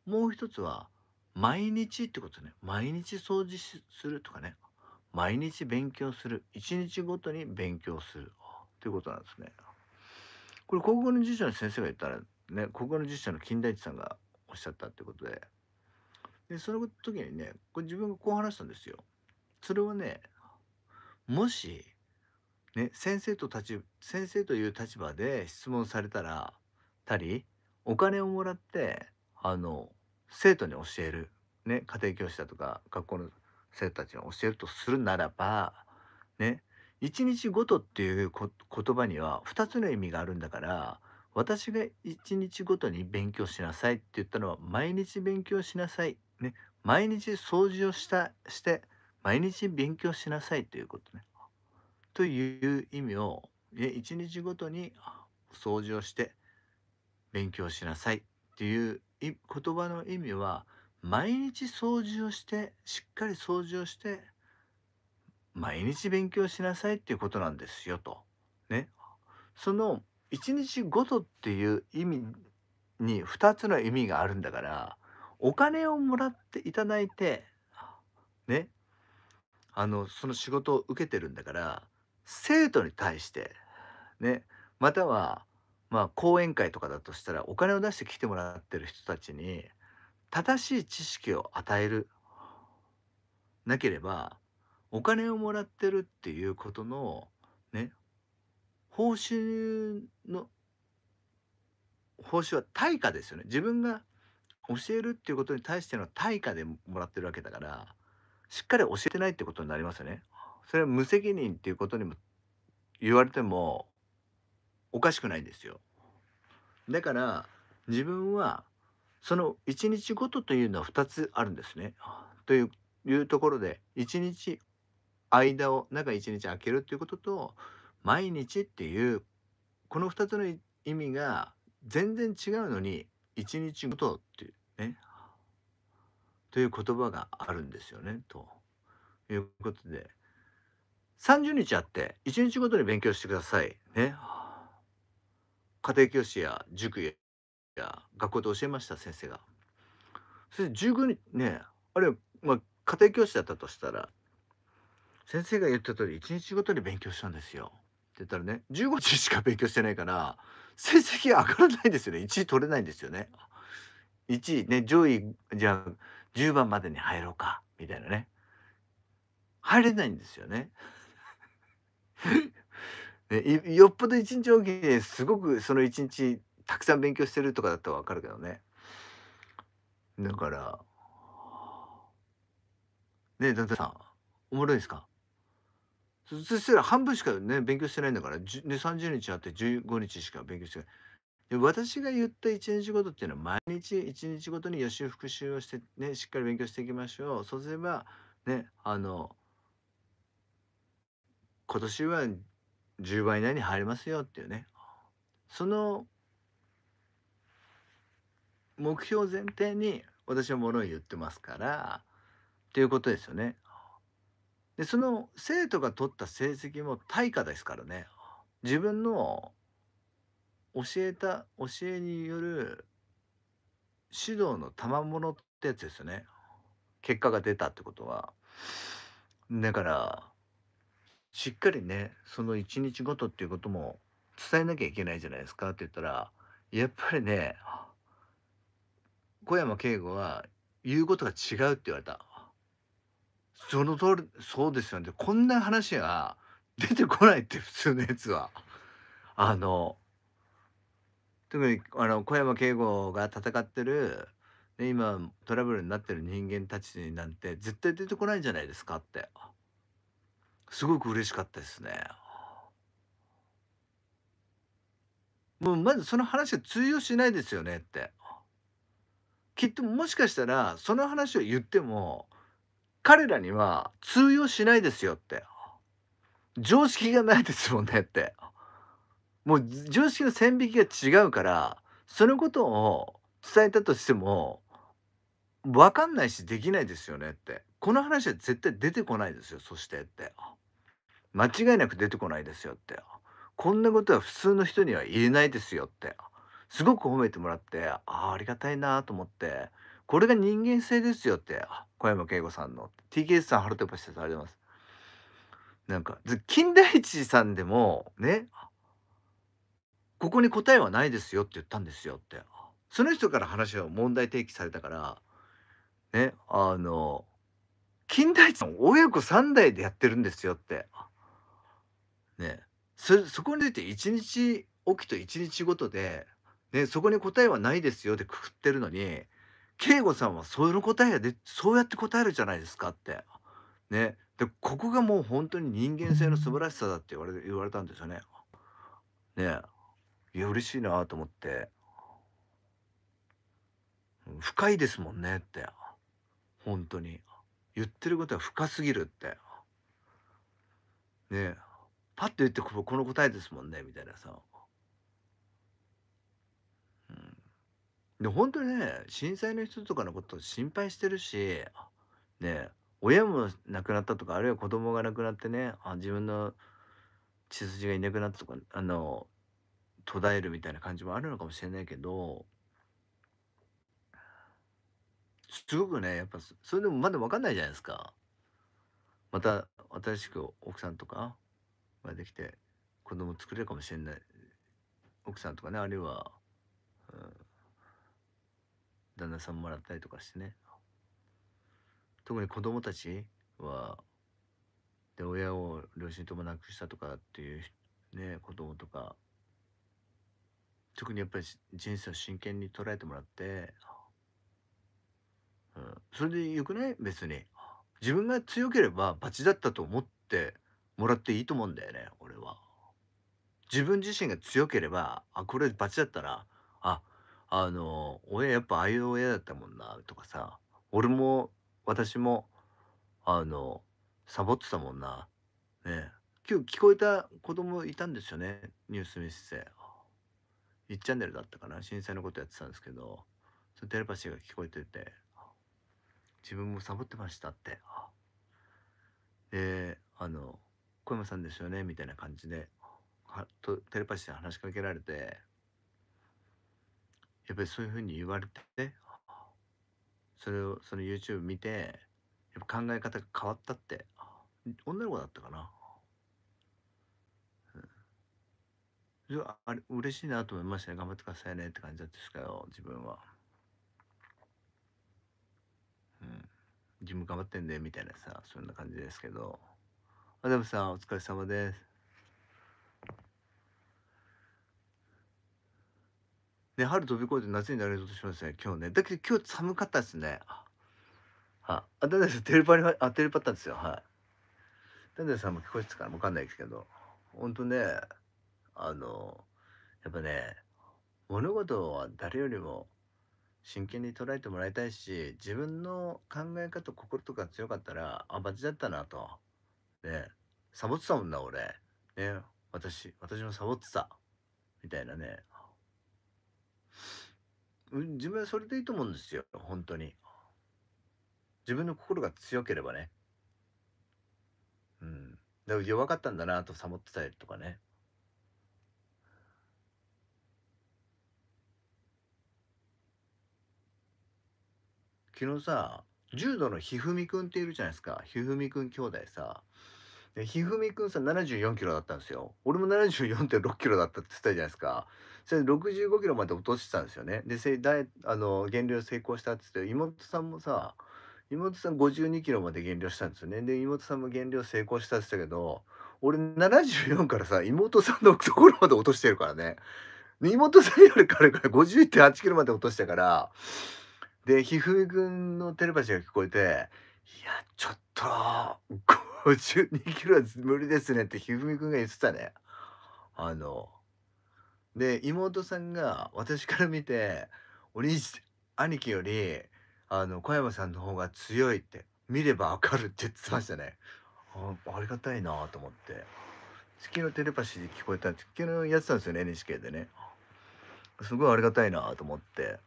もう一つは毎日ってことね毎日掃除するとかね毎日勉強する一日ごとに勉強するということなんですね。これ国語の辞書の先生が言ったらね国語の辞書の金田一さんがおっしゃったってことででその時にねこれ自分がこう話したんですよ。それはねもしね先生と立ち先生という立場で質問されたらたりお金をもらってあの生徒に教える、ね、家庭教師だとか学校の生徒たちに教えるとするならばね1日ごとっていう言葉には2つの意味があるんだから私が1日ごとに勉強しなさいって言ったのは毎日勉強しなさい、ね、毎日掃除をしたして毎日勉強しなさいということね。という意味を1日ごとに掃除をして勉強しなさいっていう言葉の意味は毎日掃除をしてしっかり掃除をして毎日勉強しなさいっていうことなんですよと。ね、その1日ごとっていう意味に2つの意味があるんだからお金をもらっていただいてねあのその仕事を受けてるんだから生徒に対してねまたはまあ、講演会とかだとしたらお金を出して来てもらってる人たちに正しい知識を与えるなければお金をもらってるっていうことのね報酬の報酬は対価ですよね自分が教えるっていうことに対しての対価でもらってるわけだからしっかり教えてないってことになりますよね。それは無責任っていうことにも言われてもおかしくないんですよ。だから自分はその1日ごとというのは2つあるんですね。というところで1日間を中1日空けるということと毎日っていうこの2つの意味が全然違うのに1日ごとっていうねという言葉があるんですよねということで30日あって1日ごとに勉強してくださいね家庭教師や塾や学校で教えました先生が。それで塾にねあるいは、まあ、家庭教師だったとしたら先生が言った通り1日ごとに勉強したんですよ。って言ったらね15日しか勉強してないから成績が上がらないんですよね1位取れないんですよね。1位ね上位じゃあ10番までに入ろうかみたいなね入れないんですよね。ね、よっぽど一日おきにすごくその一日たくさん勉強してるとかだったらわかるけどねだからねえ旦那さんおもろいですかそしたら半分しかね勉強してないんだから、ね、30日あって15日しか勉強してないで私が言った一日ごとっていうのは毎日一日ごとに予習復習をしてねしっかり勉強していきましょうそうすればねあの今年は10倍以内に入りますよっていうねその目標前提に私はものを言ってますからっていうことですよね。でその生徒が取った成績も対価ですからね自分の教えた教えによる指導の賜物ってやつですよね結果が出たってことはだからしっかりねその1日ごとっていうことも伝えなきゃいけないじゃないですかって言ったらやっぱりね小山慶吾は言うことが違うって言われたその通りそうですよねこんな話が出てこないって普通のやつはあの特にあの小山慶吾が戦ってる今トラブルになってる人間たちなんて絶対出てこないんじゃないですかって。すごく嬉しかったですね。もうまずその話は通用しないですよねって。きっともしかしたらその話を言っても彼らには通用しないですよって。常識がないですもんねって。もう常識の線引きが違うからそのことを伝えたとしても分かんないしできないですよねってこの話は絶対出てこないですよそしてって。間違いなく出てこないですよってこんなことは普通の人には言えないですよってすごく褒めてもらってあありがたいなと思ってこれが人間性ですよって小山慶吾さんの TKS さん春手橋さんありますなんか金田一さんでもねここに答えはないですよって言ったんですよってその人から話を問題提起されたからねあの金田一さん親子3代でやってるんですよってね、そそこについて1日おきと1日ごとで、ね、そこに答えはないですよってくくってるのに圭吾さんはその答えでそうやって答えるじゃないですかって。ね、でここがもう本当に人間性の素晴らしさだって言われ言われたんですよね。ねいや嬉しいなと思って深いですもんねって本当に言ってることは深すぎるってねえパッと言ってこの答えですもんねみたいなさ、うん、で本当にね震災の人とかのことを心配してるしね親も亡くなったとかあるいは子供が亡くなってねあ自分の血筋がいなくなったとかあの途絶えるみたいな感じもあるのかもしれないけどすごくねやっぱそれでもまだ分かんないじゃないですか。また新しく奥さんとかができて子供作れるかもしれない奥さんとかねあるいは、うん、旦那さんもらったりとかしてね特に子供たちはで親を両親とも亡くしたとかっていうね子供とか特にやっぱり人生を真剣に捉えてもらって、うん、それでよくない別に自分が強ければバチだったと思ってもらっていいと思うんだよね俺は。自分自身が強ければあこれバチだったらああの親やっぱああいう親だったもんなとかさ俺も私もあのサボってたもんなね今日聞こえた子供いたんですよねニュース見せて1チャンネルだったかな震災のことやってたんですけどそのテレパシーが聞こえてて自分もサボってましたってであの小山さんですよねみたいな感じではとテレパシーで話しかけられてやっぱりそういうふうに言われてそれをその YouTube 見てやっぱ考え方が変わったって女の子だったかな、うん、あれ嬉しいなと思いましたね頑張ってくださいねって感じだったですかよ自分は、うん、自分頑張ってんでみたいなさそんな感じですけど。アダムさん、お疲れ様です。ね、春飛び越えて夏になれそうとしますね、今日ね。だけど今日寒かったですね。はあ、ダンダさん、テレパに、あ、テレパったんですよ。はい。ダンダさんも聞こえてたからわかんないですけど、ほんとね、あの、やっぱね、物事は誰よりも真剣に捉えてもらいたいし、自分の考え方、心とか強かったら、あ、バチだったなと。ね、サボってたもんな、俺。ね、私、私もサボってた。みたいなね。自分はそれでいいと思うんですよ、本当に。自分の心が強ければね。うん。だから弱かったんだなとサボってたりとかね。昨日さ、柔道のひふみくんっているじゃないですかひふみくん兄弟さでひふみくんさ74キロだったんですよ俺も74.6キロだったって言ったじゃないですかそれで65キロまで落としてたんですよねであの減量成功したって言って妹さんもさ妹さん52キロまで減量したんですよねで妹さんも減量成功したって言ったけど俺74からさ妹さんのところまで落としてるからね妹さんより軽いから5 1 8キロまで落としたからでひふみくんのテレパシーが聞こえて「いやちょっと52キロは無理ですね」ってひふみくんが言ってたね。あので妹さんが私から見てお兄兄貴よりあの小山さんの方が強いって見ればわかるって言ってましたね。あありがたいなと思って月のテレパシーで聞こえた月のやってたんですよね NHK でね。すごいありがたいなと思って。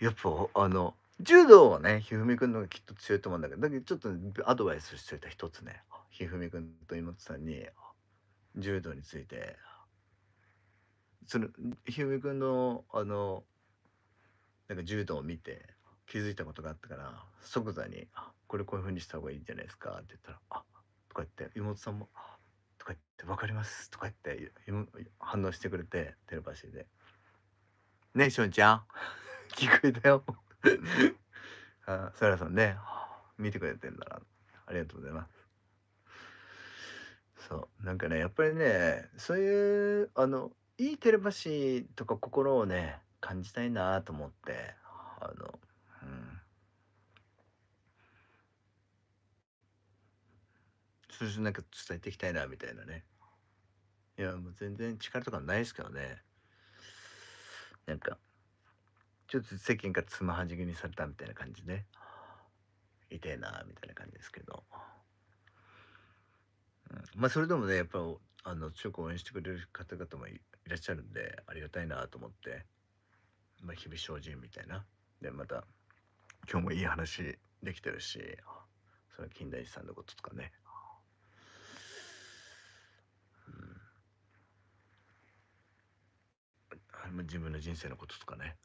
やっぱあの柔道はねひふみくんの方がきっと強いと思うんだけどだけどちょっとアドバイスしていた一つねひふみくんと妹さんに柔道についてそのひふみくんのあのなんか柔道を見て気づいたことがあったから即座に「これこういうふうにした方がいいんじゃないですか」って言ったら「あとか言って妹さんも「とか言って「分かります」とか言って反応してくれてテレパシーで「ねえしょんちゃん」聞こえたよあさらさんね見てくれてんだなありがとうございますそうなんかねやっぱりねそういうあのいいテレパシーとか心をね感じたいなと思ってあのうんそうなんか伝えていきたいなみたいなねいやもう全然力とかないですけどねなんかちょっと世間がつまはじけにされたみたいな感じで痛えなみたいな感じですけど、うん、まあそれでもねやっぱあの強く応援してくれる方々もいらっしゃるんでありがたいなと思って、まあ、日々精進みたいなでまた今日もいい話できてるしその金田一さんのこととかね、うん、自分の人生のこととかね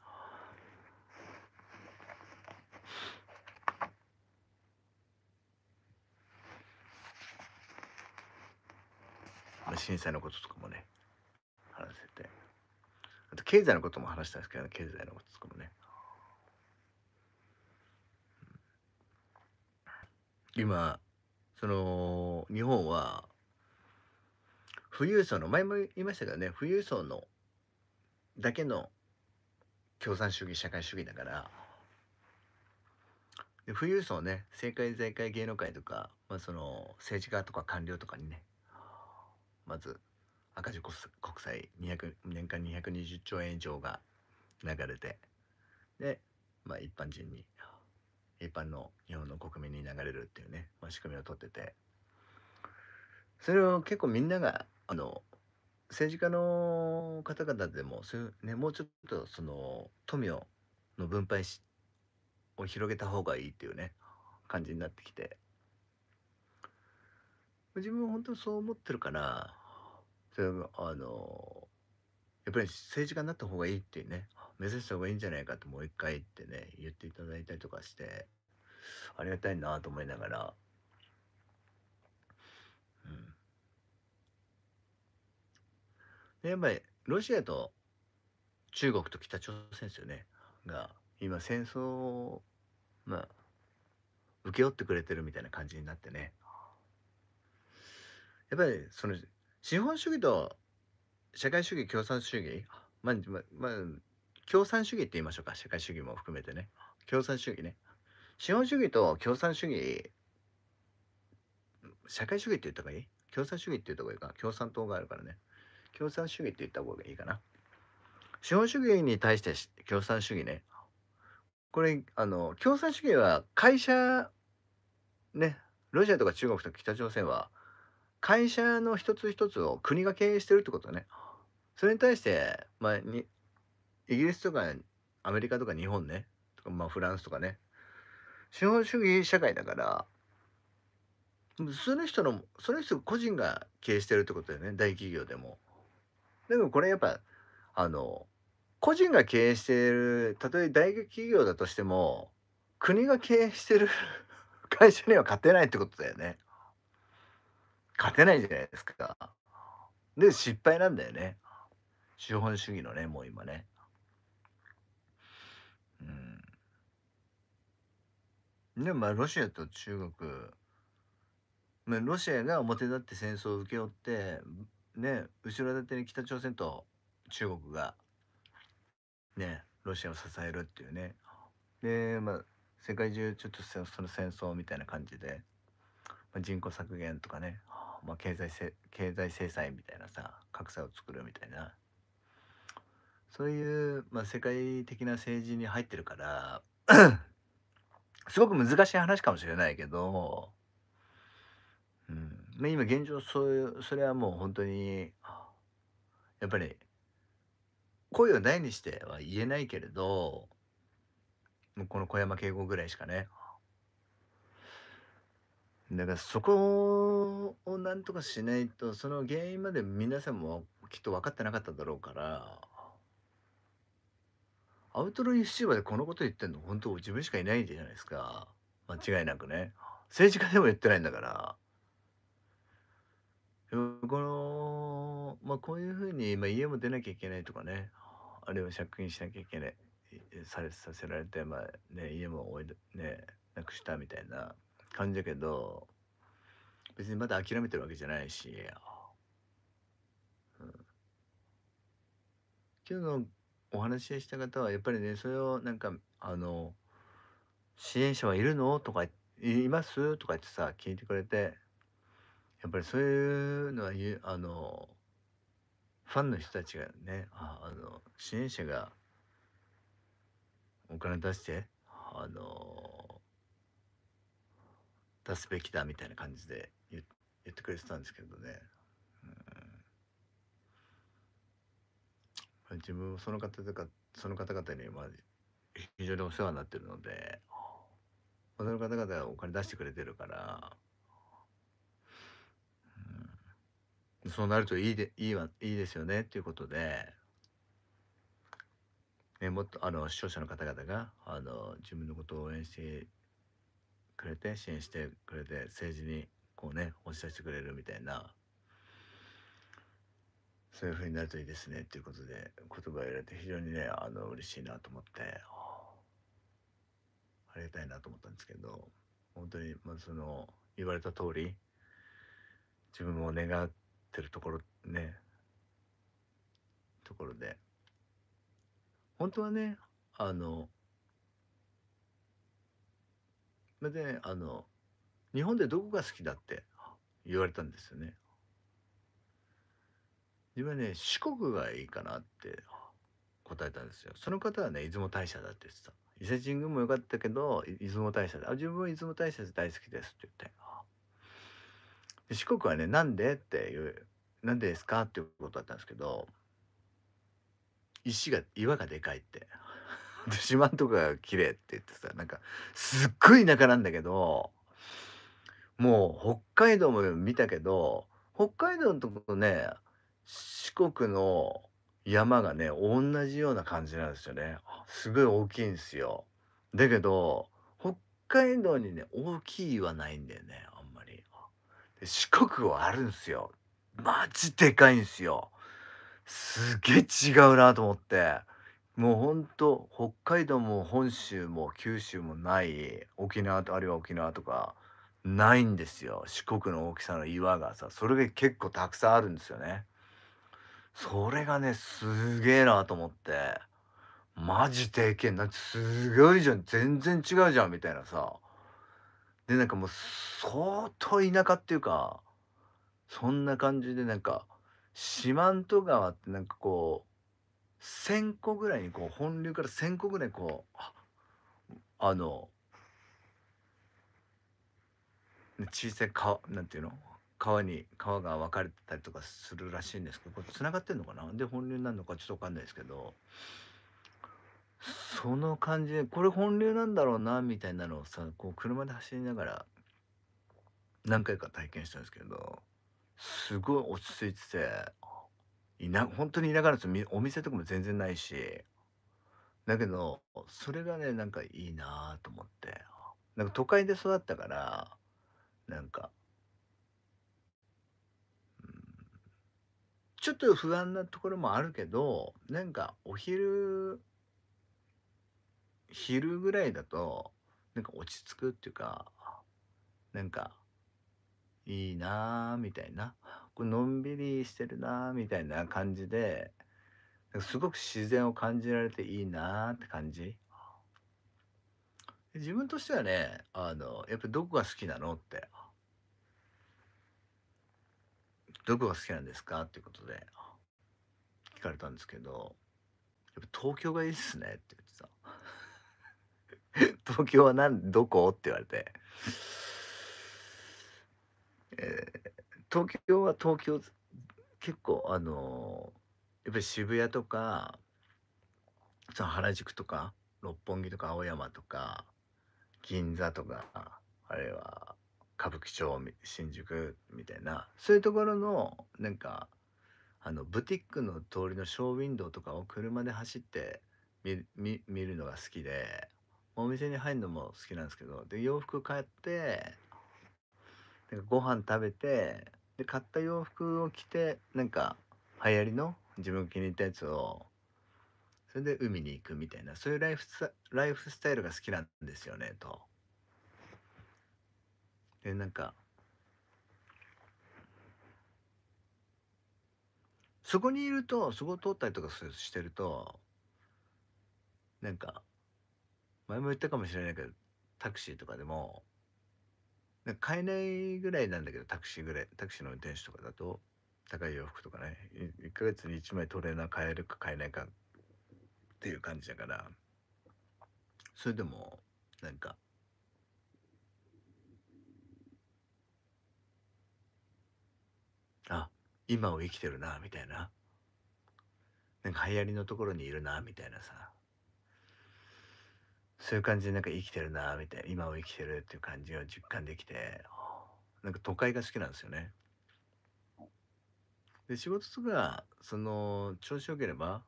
あ震災のこととかもね話せてあと経済のことも話したんですけど、経済のこととかもね今その日本は富裕層の前も言いましたけどね富裕層のだけの共産主義社会主義だから富裕層ね政界財界芸能界とか、まあ、その政治家とか官僚とかにねまず赤字国債200年間220兆円以上が流れてで、まあ、一般人に一般の日本の国民に流れるっていうね、まあ、仕組みを取っててそれを結構みんながあの政治家の方々でもそういう、ね、もうちょっとその富をの分配しを広げた方がいいっていうね感じになってきて自分は本当にそう思ってるからそれあのやっぱり政治家になった方がいいっていうね目指した方がいいんじゃないかともう一回ってね言っていただいたりとかしてありがたいなと思いながら、うん、でやっぱりロシアと中国と北朝鮮ですよねが今戦争をまあ請け負ってくれてるみたいな感じになってねやっぱりその資本主義と社会主義共産主義まあまあ、まあ、共産主義って言いましょうか社会主義も含めてね共産主義ね資本主義と共産主義社会主義って言った方がいい共産主義って言った方がいいか共産党があるからね共産主義って言った方がいいかな資本主義に対して共産主義ねこれあの共産主義は会社ねロシアとか中国とか北朝鮮は会社の一つ一つを国が経営してるってことねそれに対して、まあ、にイギリスとかアメリカとか日本ねとか、まあ、フランスとかね資本主義社会だからその人のその人個人が経営してるってことだよね大企業でも。でもこれやっぱあの個人が経営しているたとえ大企業だとしても国が経営してる会社には勝てないってことだよね。勝てないじゃないですか。で、失敗なんだよね。資本主義のね、もう今ね。うん。でもまあ、ロシアと中国、まあ、ロシアが表立って戦争を請け負って、ね、後ろ盾に北朝鮮と中国が、ね、ロシアを支えるっていうね。で、まあ、世界中ちょっとその戦争みたいな感じで、まあ、人口削減とかねまあ、経済せ経済制裁みたいなさ格差を作るみたいなそういう、まあ、世界的な政治に入ってるから すごく難しい話かもしれないけど、うんまあ、今現状そういうそれはもう本当にやっぱり声を大にしては言えないけれどこの小山敬吾ぐらいしかねだからそこをなんとかしないとその原因まで皆さんもきっと分かってなかっただろうからアウトロ YouTuber でこのこと言ってんの本当自分しかいないじゃないですか間違いなくね政治家でも言ってないんだからこのまあこういうふうに、まあ、家も出なきゃいけないとかねあるいは借金しなきゃいけないささせられて、まあね、家もねなくしたみたいな感じだけど、別にまだ諦めてるわけじゃないし、うん、今日のお話しした方はやっぱりねそれをなんかあの「支援者はいるの?」とか「います?」とか言ってさ聞いてくれてやっぱりそういうのはあのファンの人たちがねああの支援者がお金出してあの出すべきだみたいな感じで言ってくれてたんですけどね、うん、自分もその方とかその方々にまあ非常にお世話になってるのでその方々がお金出してくれてるから、うん、そうなるといいでいいわいいですよねっていうことで。ね、もっとあの視聴者の方々があの自分のことを応援してくれて支援してくれて政治にこうね押し出してくれるみたいなそういう風になるといいですねっていうことで言葉を入れて非常にねあの嬉しいなと思ってありがたいなと思ったんですけど本当にまあその言われた通り自分も願ってるところねところで本当はねあのそれで、あの、日本でどこが好きだって言われたんですよね。自分はね、四国がいいかなって答えたんですよ。その方はね、出雲大社だって言ってた。伊勢神宮も良かったけど、出雲大社で、あ、自分は出雲大社大好きですって言って。四国はね、なんでっていう、なんでですかっていうことだったんですけど、石が、岩がでかいって。島島とかが綺麗って言ってさなんかすっごい田舎なんだけどもう北海道も見たけど北海道のとこね四国の山がね同じような感じなんですよねすごい大きいんですよだけど北海道にね大きいはないんだよねあんまり四国はあるんですよマジでかいんですよすげえ違うなと思って。もうほんと北海道も本州も九州もない沖縄とあるいは沖縄とかないんですよ四国の大きさの岩がさそれが結構たくさんあるんですよねそれがねすげえなと思ってマジでけんなすごいじゃん全然違うじゃんみたいなさでなんかもう相当田舎っていうかそんな感じでなんか四万十川ってなんかこう1,000個ぐらいにこう本流から1,000個ぐらいこうあの小さい川なんていうの川に川が分かれてたりとかするらしいんですけどこれつながってんのかなで本流になるのかちょっと分かんないですけどその感じでこれ本流なんだろうなみたいなのをさこう車で走りながら何回か体験したんですけどすごい落ち着いててな本当に田舎の人お店とかも全然ないしだけどそれがねなんかいいなと思ってなんか都会で育ったからなんか、うん、ちょっと不安なところもあるけどなんかお昼昼ぐらいだとなんか落ち着くっていうかなんかいいなーみたいなこのんびりしてるなみたいな感じですごく自然を感じられていいなって感じ自分としてはねあのやっぱりどこが好きなのってどこが好きなんですかっていうことで聞かれたんですけどやっぱ東京がいいっすねって言ってた 東京は何どこって言われてえー東京は東京結構あのやっぱり渋谷とかその原宿とか六本木とか青山とか銀座とかあれは歌舞伎町新宿みたいなそういうところのなんかあのブティックの通りのショーウィンドウとかを車で走って見るのが好きでお店に入るのも好きなんですけどで洋服買ってなんかご飯食べてで買った洋服を着てなんか流行りの自分が気に入ったやつをそれで海に行くみたいなそういうライフスライフスタイルが好きなんですよねと。でなんかそこにいるとそこを通ったりとかしてるとなんか前も言ったかもしれないけどタクシーとかでも買えないぐらいなんだけどタクシーぐらいタクシーの運転手とかだと高い洋服とかね1ヶ月に1枚トレーナー買えるか買えないかっていう感じだからそれでもなんかあ今を生きてるなみたいななんか流行りのところにいるなみたいなさそういう感じでなんか生きてるなみたいな今を生きてるっていう感じを実感できてなんか都会が好きなんですよね。で仕事とかその調子よければ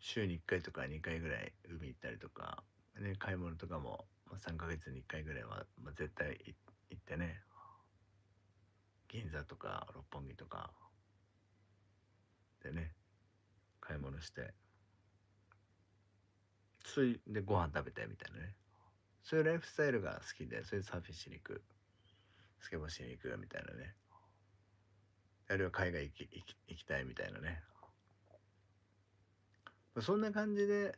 週に1回とか2回ぐらい海行ったりとか、ね、買い物とかも3ヶ月に1回ぐらいは、まあ、絶対行ってね銀座とか六本木とかでね買い物してそれでご飯食べてみたいなねそういうライフスタイルが好きでそれでサーフィンしに行くスケボーしに行くみたいなねあるいは海外行き行き行きたいみたいなねそんな感じで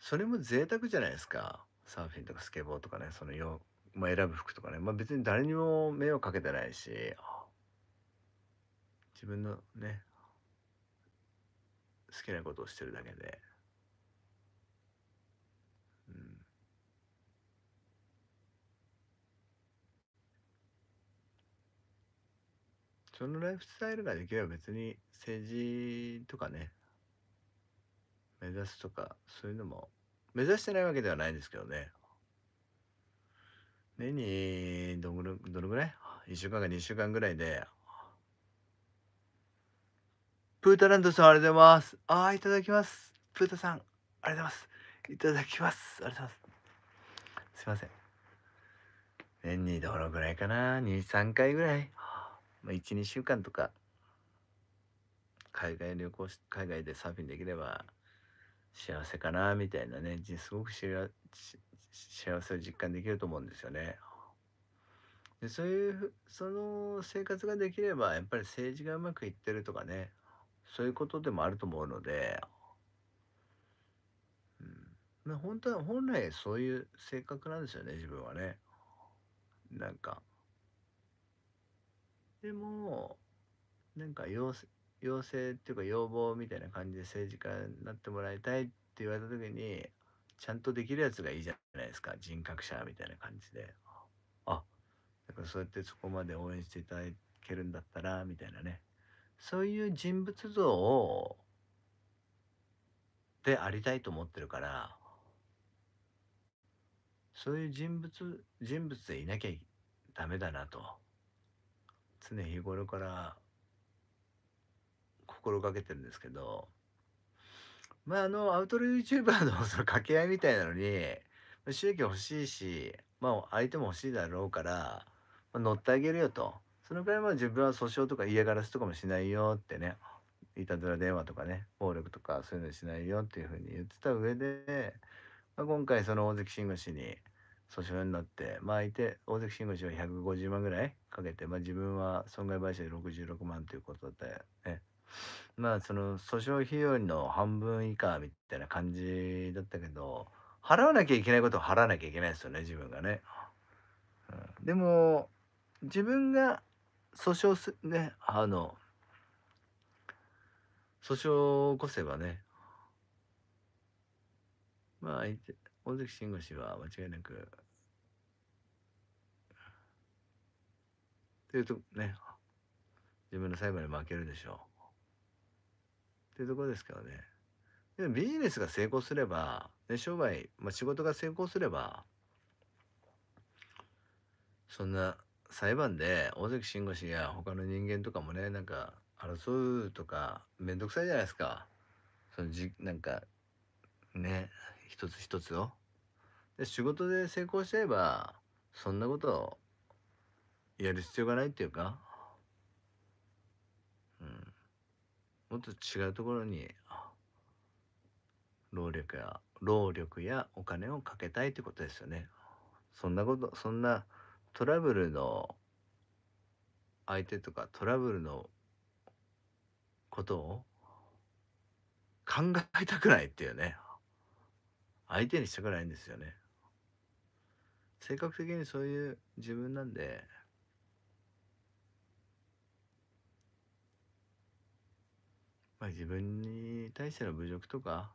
それも贅沢じゃないですかサーフィンとかスケボーとかねそのよ、まあ、選ぶ服とかね、まあ、別に誰にも迷惑かけてないし自分のね好きなことをしてるだけでそのライフスタイルができれば別に政治とかね目指すとかそういうのも目指してないわけではないんですけどね年にどのぐらい ?1 週間か2週間ぐらいでプータランドさんありがとうございますあいただきますプータさんありがとうございますいただきますありがとうございますすいません年にどのぐらいかな23回ぐらいまあ、12週間とか海外旅行し海外でサーフィンできれば幸せかなみたいなねすごく幸せを実感できると思うんですよね。でそういうその生活ができればやっぱり政治がうまくいってるとかねそういうことでもあると思うので、うん、本当は本来そういう性格なんですよね自分はね。なんか。でもなんか要要請っていうか要望みたいな感じで政治家になってもらいたいって言われた時にちゃんとできるやつがいいじゃないですか人格者みたいな感じであだからそうやってそこまで応援していただけるんだったらみたいなねそういう人物像をでありたいと思ってるからそういう人物人物でいなきゃダメだなと。常日頃から心がけてるんですけどまああのアウトル YouTuber の その掛け合いみたいなのに収益欲しいしまあ相手も欲しいだろうから、まあ、乗ってあげるよとそのくらいまあ自分は訴訟とか嫌がらせとかもしないよってねいたずら電話とかね暴力とかそういうのしないよっていうふうに言ってた上で、まあ、今回その大関慎吾氏に訴訟になって、まあ、相手大関慎吾氏は150万ぐらいかけて、まあ、自分は損害賠償で66万ということで、ね、まあその訴訟費用の半分以下みたいな感じだったけど払わなきゃいけないことを払わなきゃいけないですよね自分がね。うん、でも自分が訴訟すねあの訴訟を起こせばねまあ相手大関慎吾氏は間違いなくというとね自分の裁判に負けるでしょうというところですからねでもビジネスが成功すれば、ね、商売、まあ、仕事が成功すればそんな裁判で大関慎吾氏や他の人間とかもねなんか争うとか面倒くさいじゃないですかそのじなんかね一つ一つを。で仕事で成功しちゃえばそんなことやる必要がないっていうか、うん、もっと違うところに労力や労力やお金をかけたいってことですよね。そんなことそんなトラブルの相手とかトラブルのことを考えたくないっていうね相手にしたくないんですよね。性格的にそういう自分なんでまあ自分に対しての侮辱とか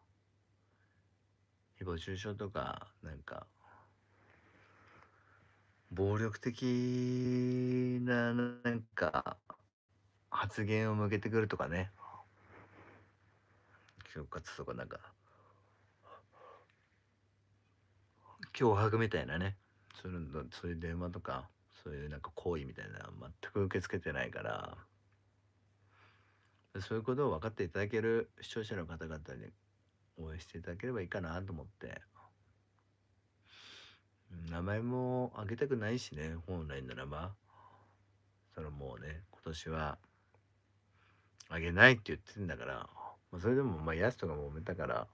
誹謗中傷とかなんか暴力的ななんか発言を向けてくるとかね恐喝とかなんか脅迫みたいなねするのそういう電話とかそういうなんか行為みたいな全く受け付けてないからそういうことを分かっていただける視聴者の方々に応援していただければいいかなと思って名前もあげたくないしね本来ならばそのもうね今年はあげないって言ってんだからそれでもまあやすとかもめたから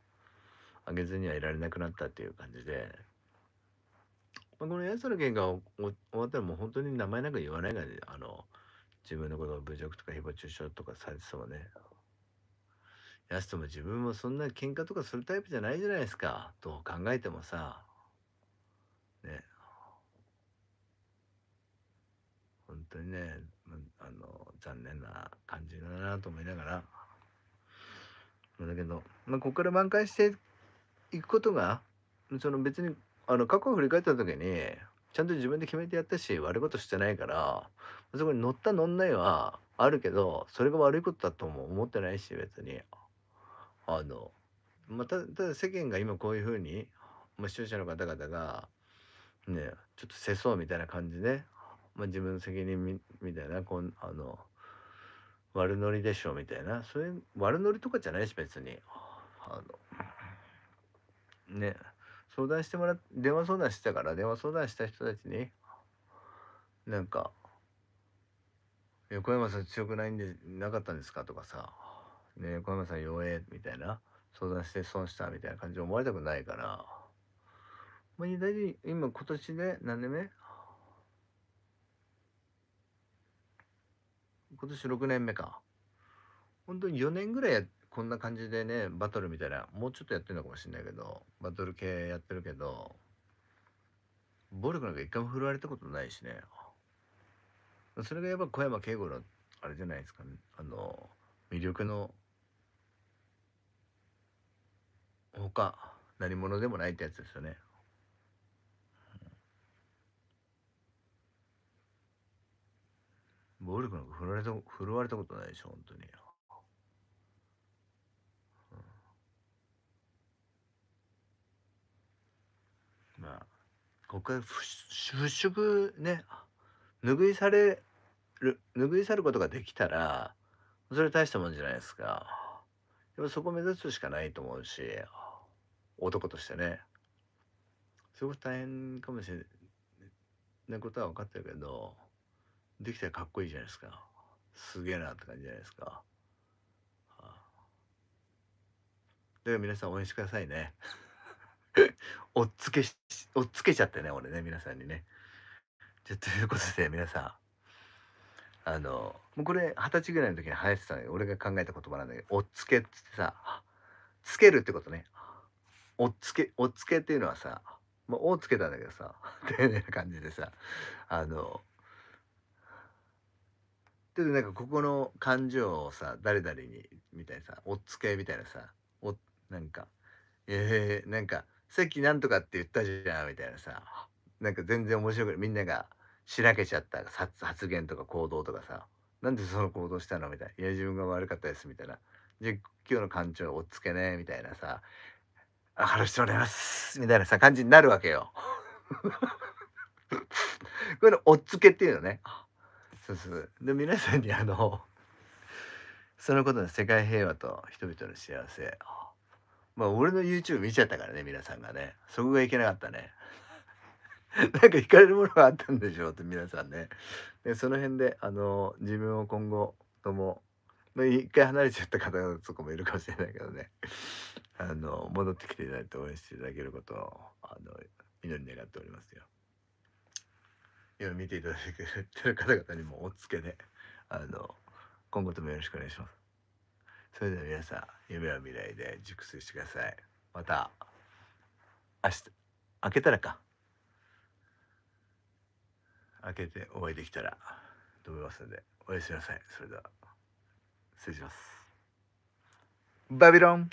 あげずにはいられなくなったっていう感じでまあ、このやつの件が終わったらもう本当に名前なんか言わないから、ね、あの、自分のことを侮辱とか誹謗中傷とかされてそうね。ヤスとも自分もそんな喧嘩とかするタイプじゃないじゃないですか。と考えてもさ、ね。本当にね、あの、残念な感じだなと思いながら。だけど、まあ、ここから挽回していくことが、その別にあの過去を振り返った時にちゃんと自分で決めてやったし悪いことしてないからそこに乗った乗んないはあるけどそれが悪いことだとも思ってないし別にあの、まあ、ただ世間が今こういうふうに、まあ、視聴者の方々がねちょっと世相みたいな感じで、まあ、自分の責任みみたいなこんあの悪ノリでしょみたいなそういう悪ノリとかじゃないし別にあのね相談してもら電話相談してたから電話相談した人たちになんか「横山さん強くないんでなかったんですか?」とかさ「ね、横山さん弱え」みたいな相談して損したみたいな感じ思われたくないから、まあ、大体今今年で何年目今年6年目か。本当に4年ぐらいやってこんな感じでねバトルみたいなもうちょっとやってるのかもしれないけどバトル系やってるけど暴力なんか一回も振るわれたことないしねそれがやっぱ小山慶吾のあれじゃないですか、ね、あの魅力のほか何者でもないってやつですよね。暴力なんか振られた振るわれたことないでしょ本当に。がここから払拭ね拭いされる拭い去ることができたらそれ大したもんじゃないですかやっぱそこ目指すしかないと思うし男としてねすごく大変かもしれないことは分かってるけどできたらかっこいいじゃないですかすげえなって感じじゃないですか、はあ、だから皆さん応援してくださいね おっつけおっつけちゃってね俺ね皆さんにね。じゃということで皆さんあのもうこれ二十歳ぐらいの時に流行ってた俺が考えた言葉なんだけど「おっつけ」っってさ「つける」ってことね。おっつけおっつけっていうのはさ「まあ、お」つけたんだけどさ 丁寧な感じでさあのちょっとなんかここの感情をさ誰々にみたいなさおっつけみたいなさおなんかえー、なんかさっきなんとかって言ったじゃんみたいなさなんか全然面白くみんながしらけちゃった発言とか行動とかさなんでその行動したのみたいな「いや自分が悪かったです」みたいな「じゃ今日の館長おっつけね」みたいなさ「あ話してもらいます」みたいなさ感じになるわけよ。これおっつけっていうのね。そうそうで皆さんにあのそのことの世界平和と人々の幸せまあ俺の YouTube 見ちゃったからね皆さんがねそこがいけなかったね なんか惹かれるものがあったんでしょうって皆さんねでその辺であの自分を今後とも一回離れちゃった方とかもいるかもしれないけどね あの戻ってきていただいて応援していただけることをあの祈り願っておりますよ。今見ていただいてる方々にもおっつけで、ね、あの今後ともよろしくお願いします。それでは皆さん夢は未来で熟睡してくださいまた明日明けたらか明けてお会いできたらと思いますのでおやすみなさいそれでは失礼しますバビロン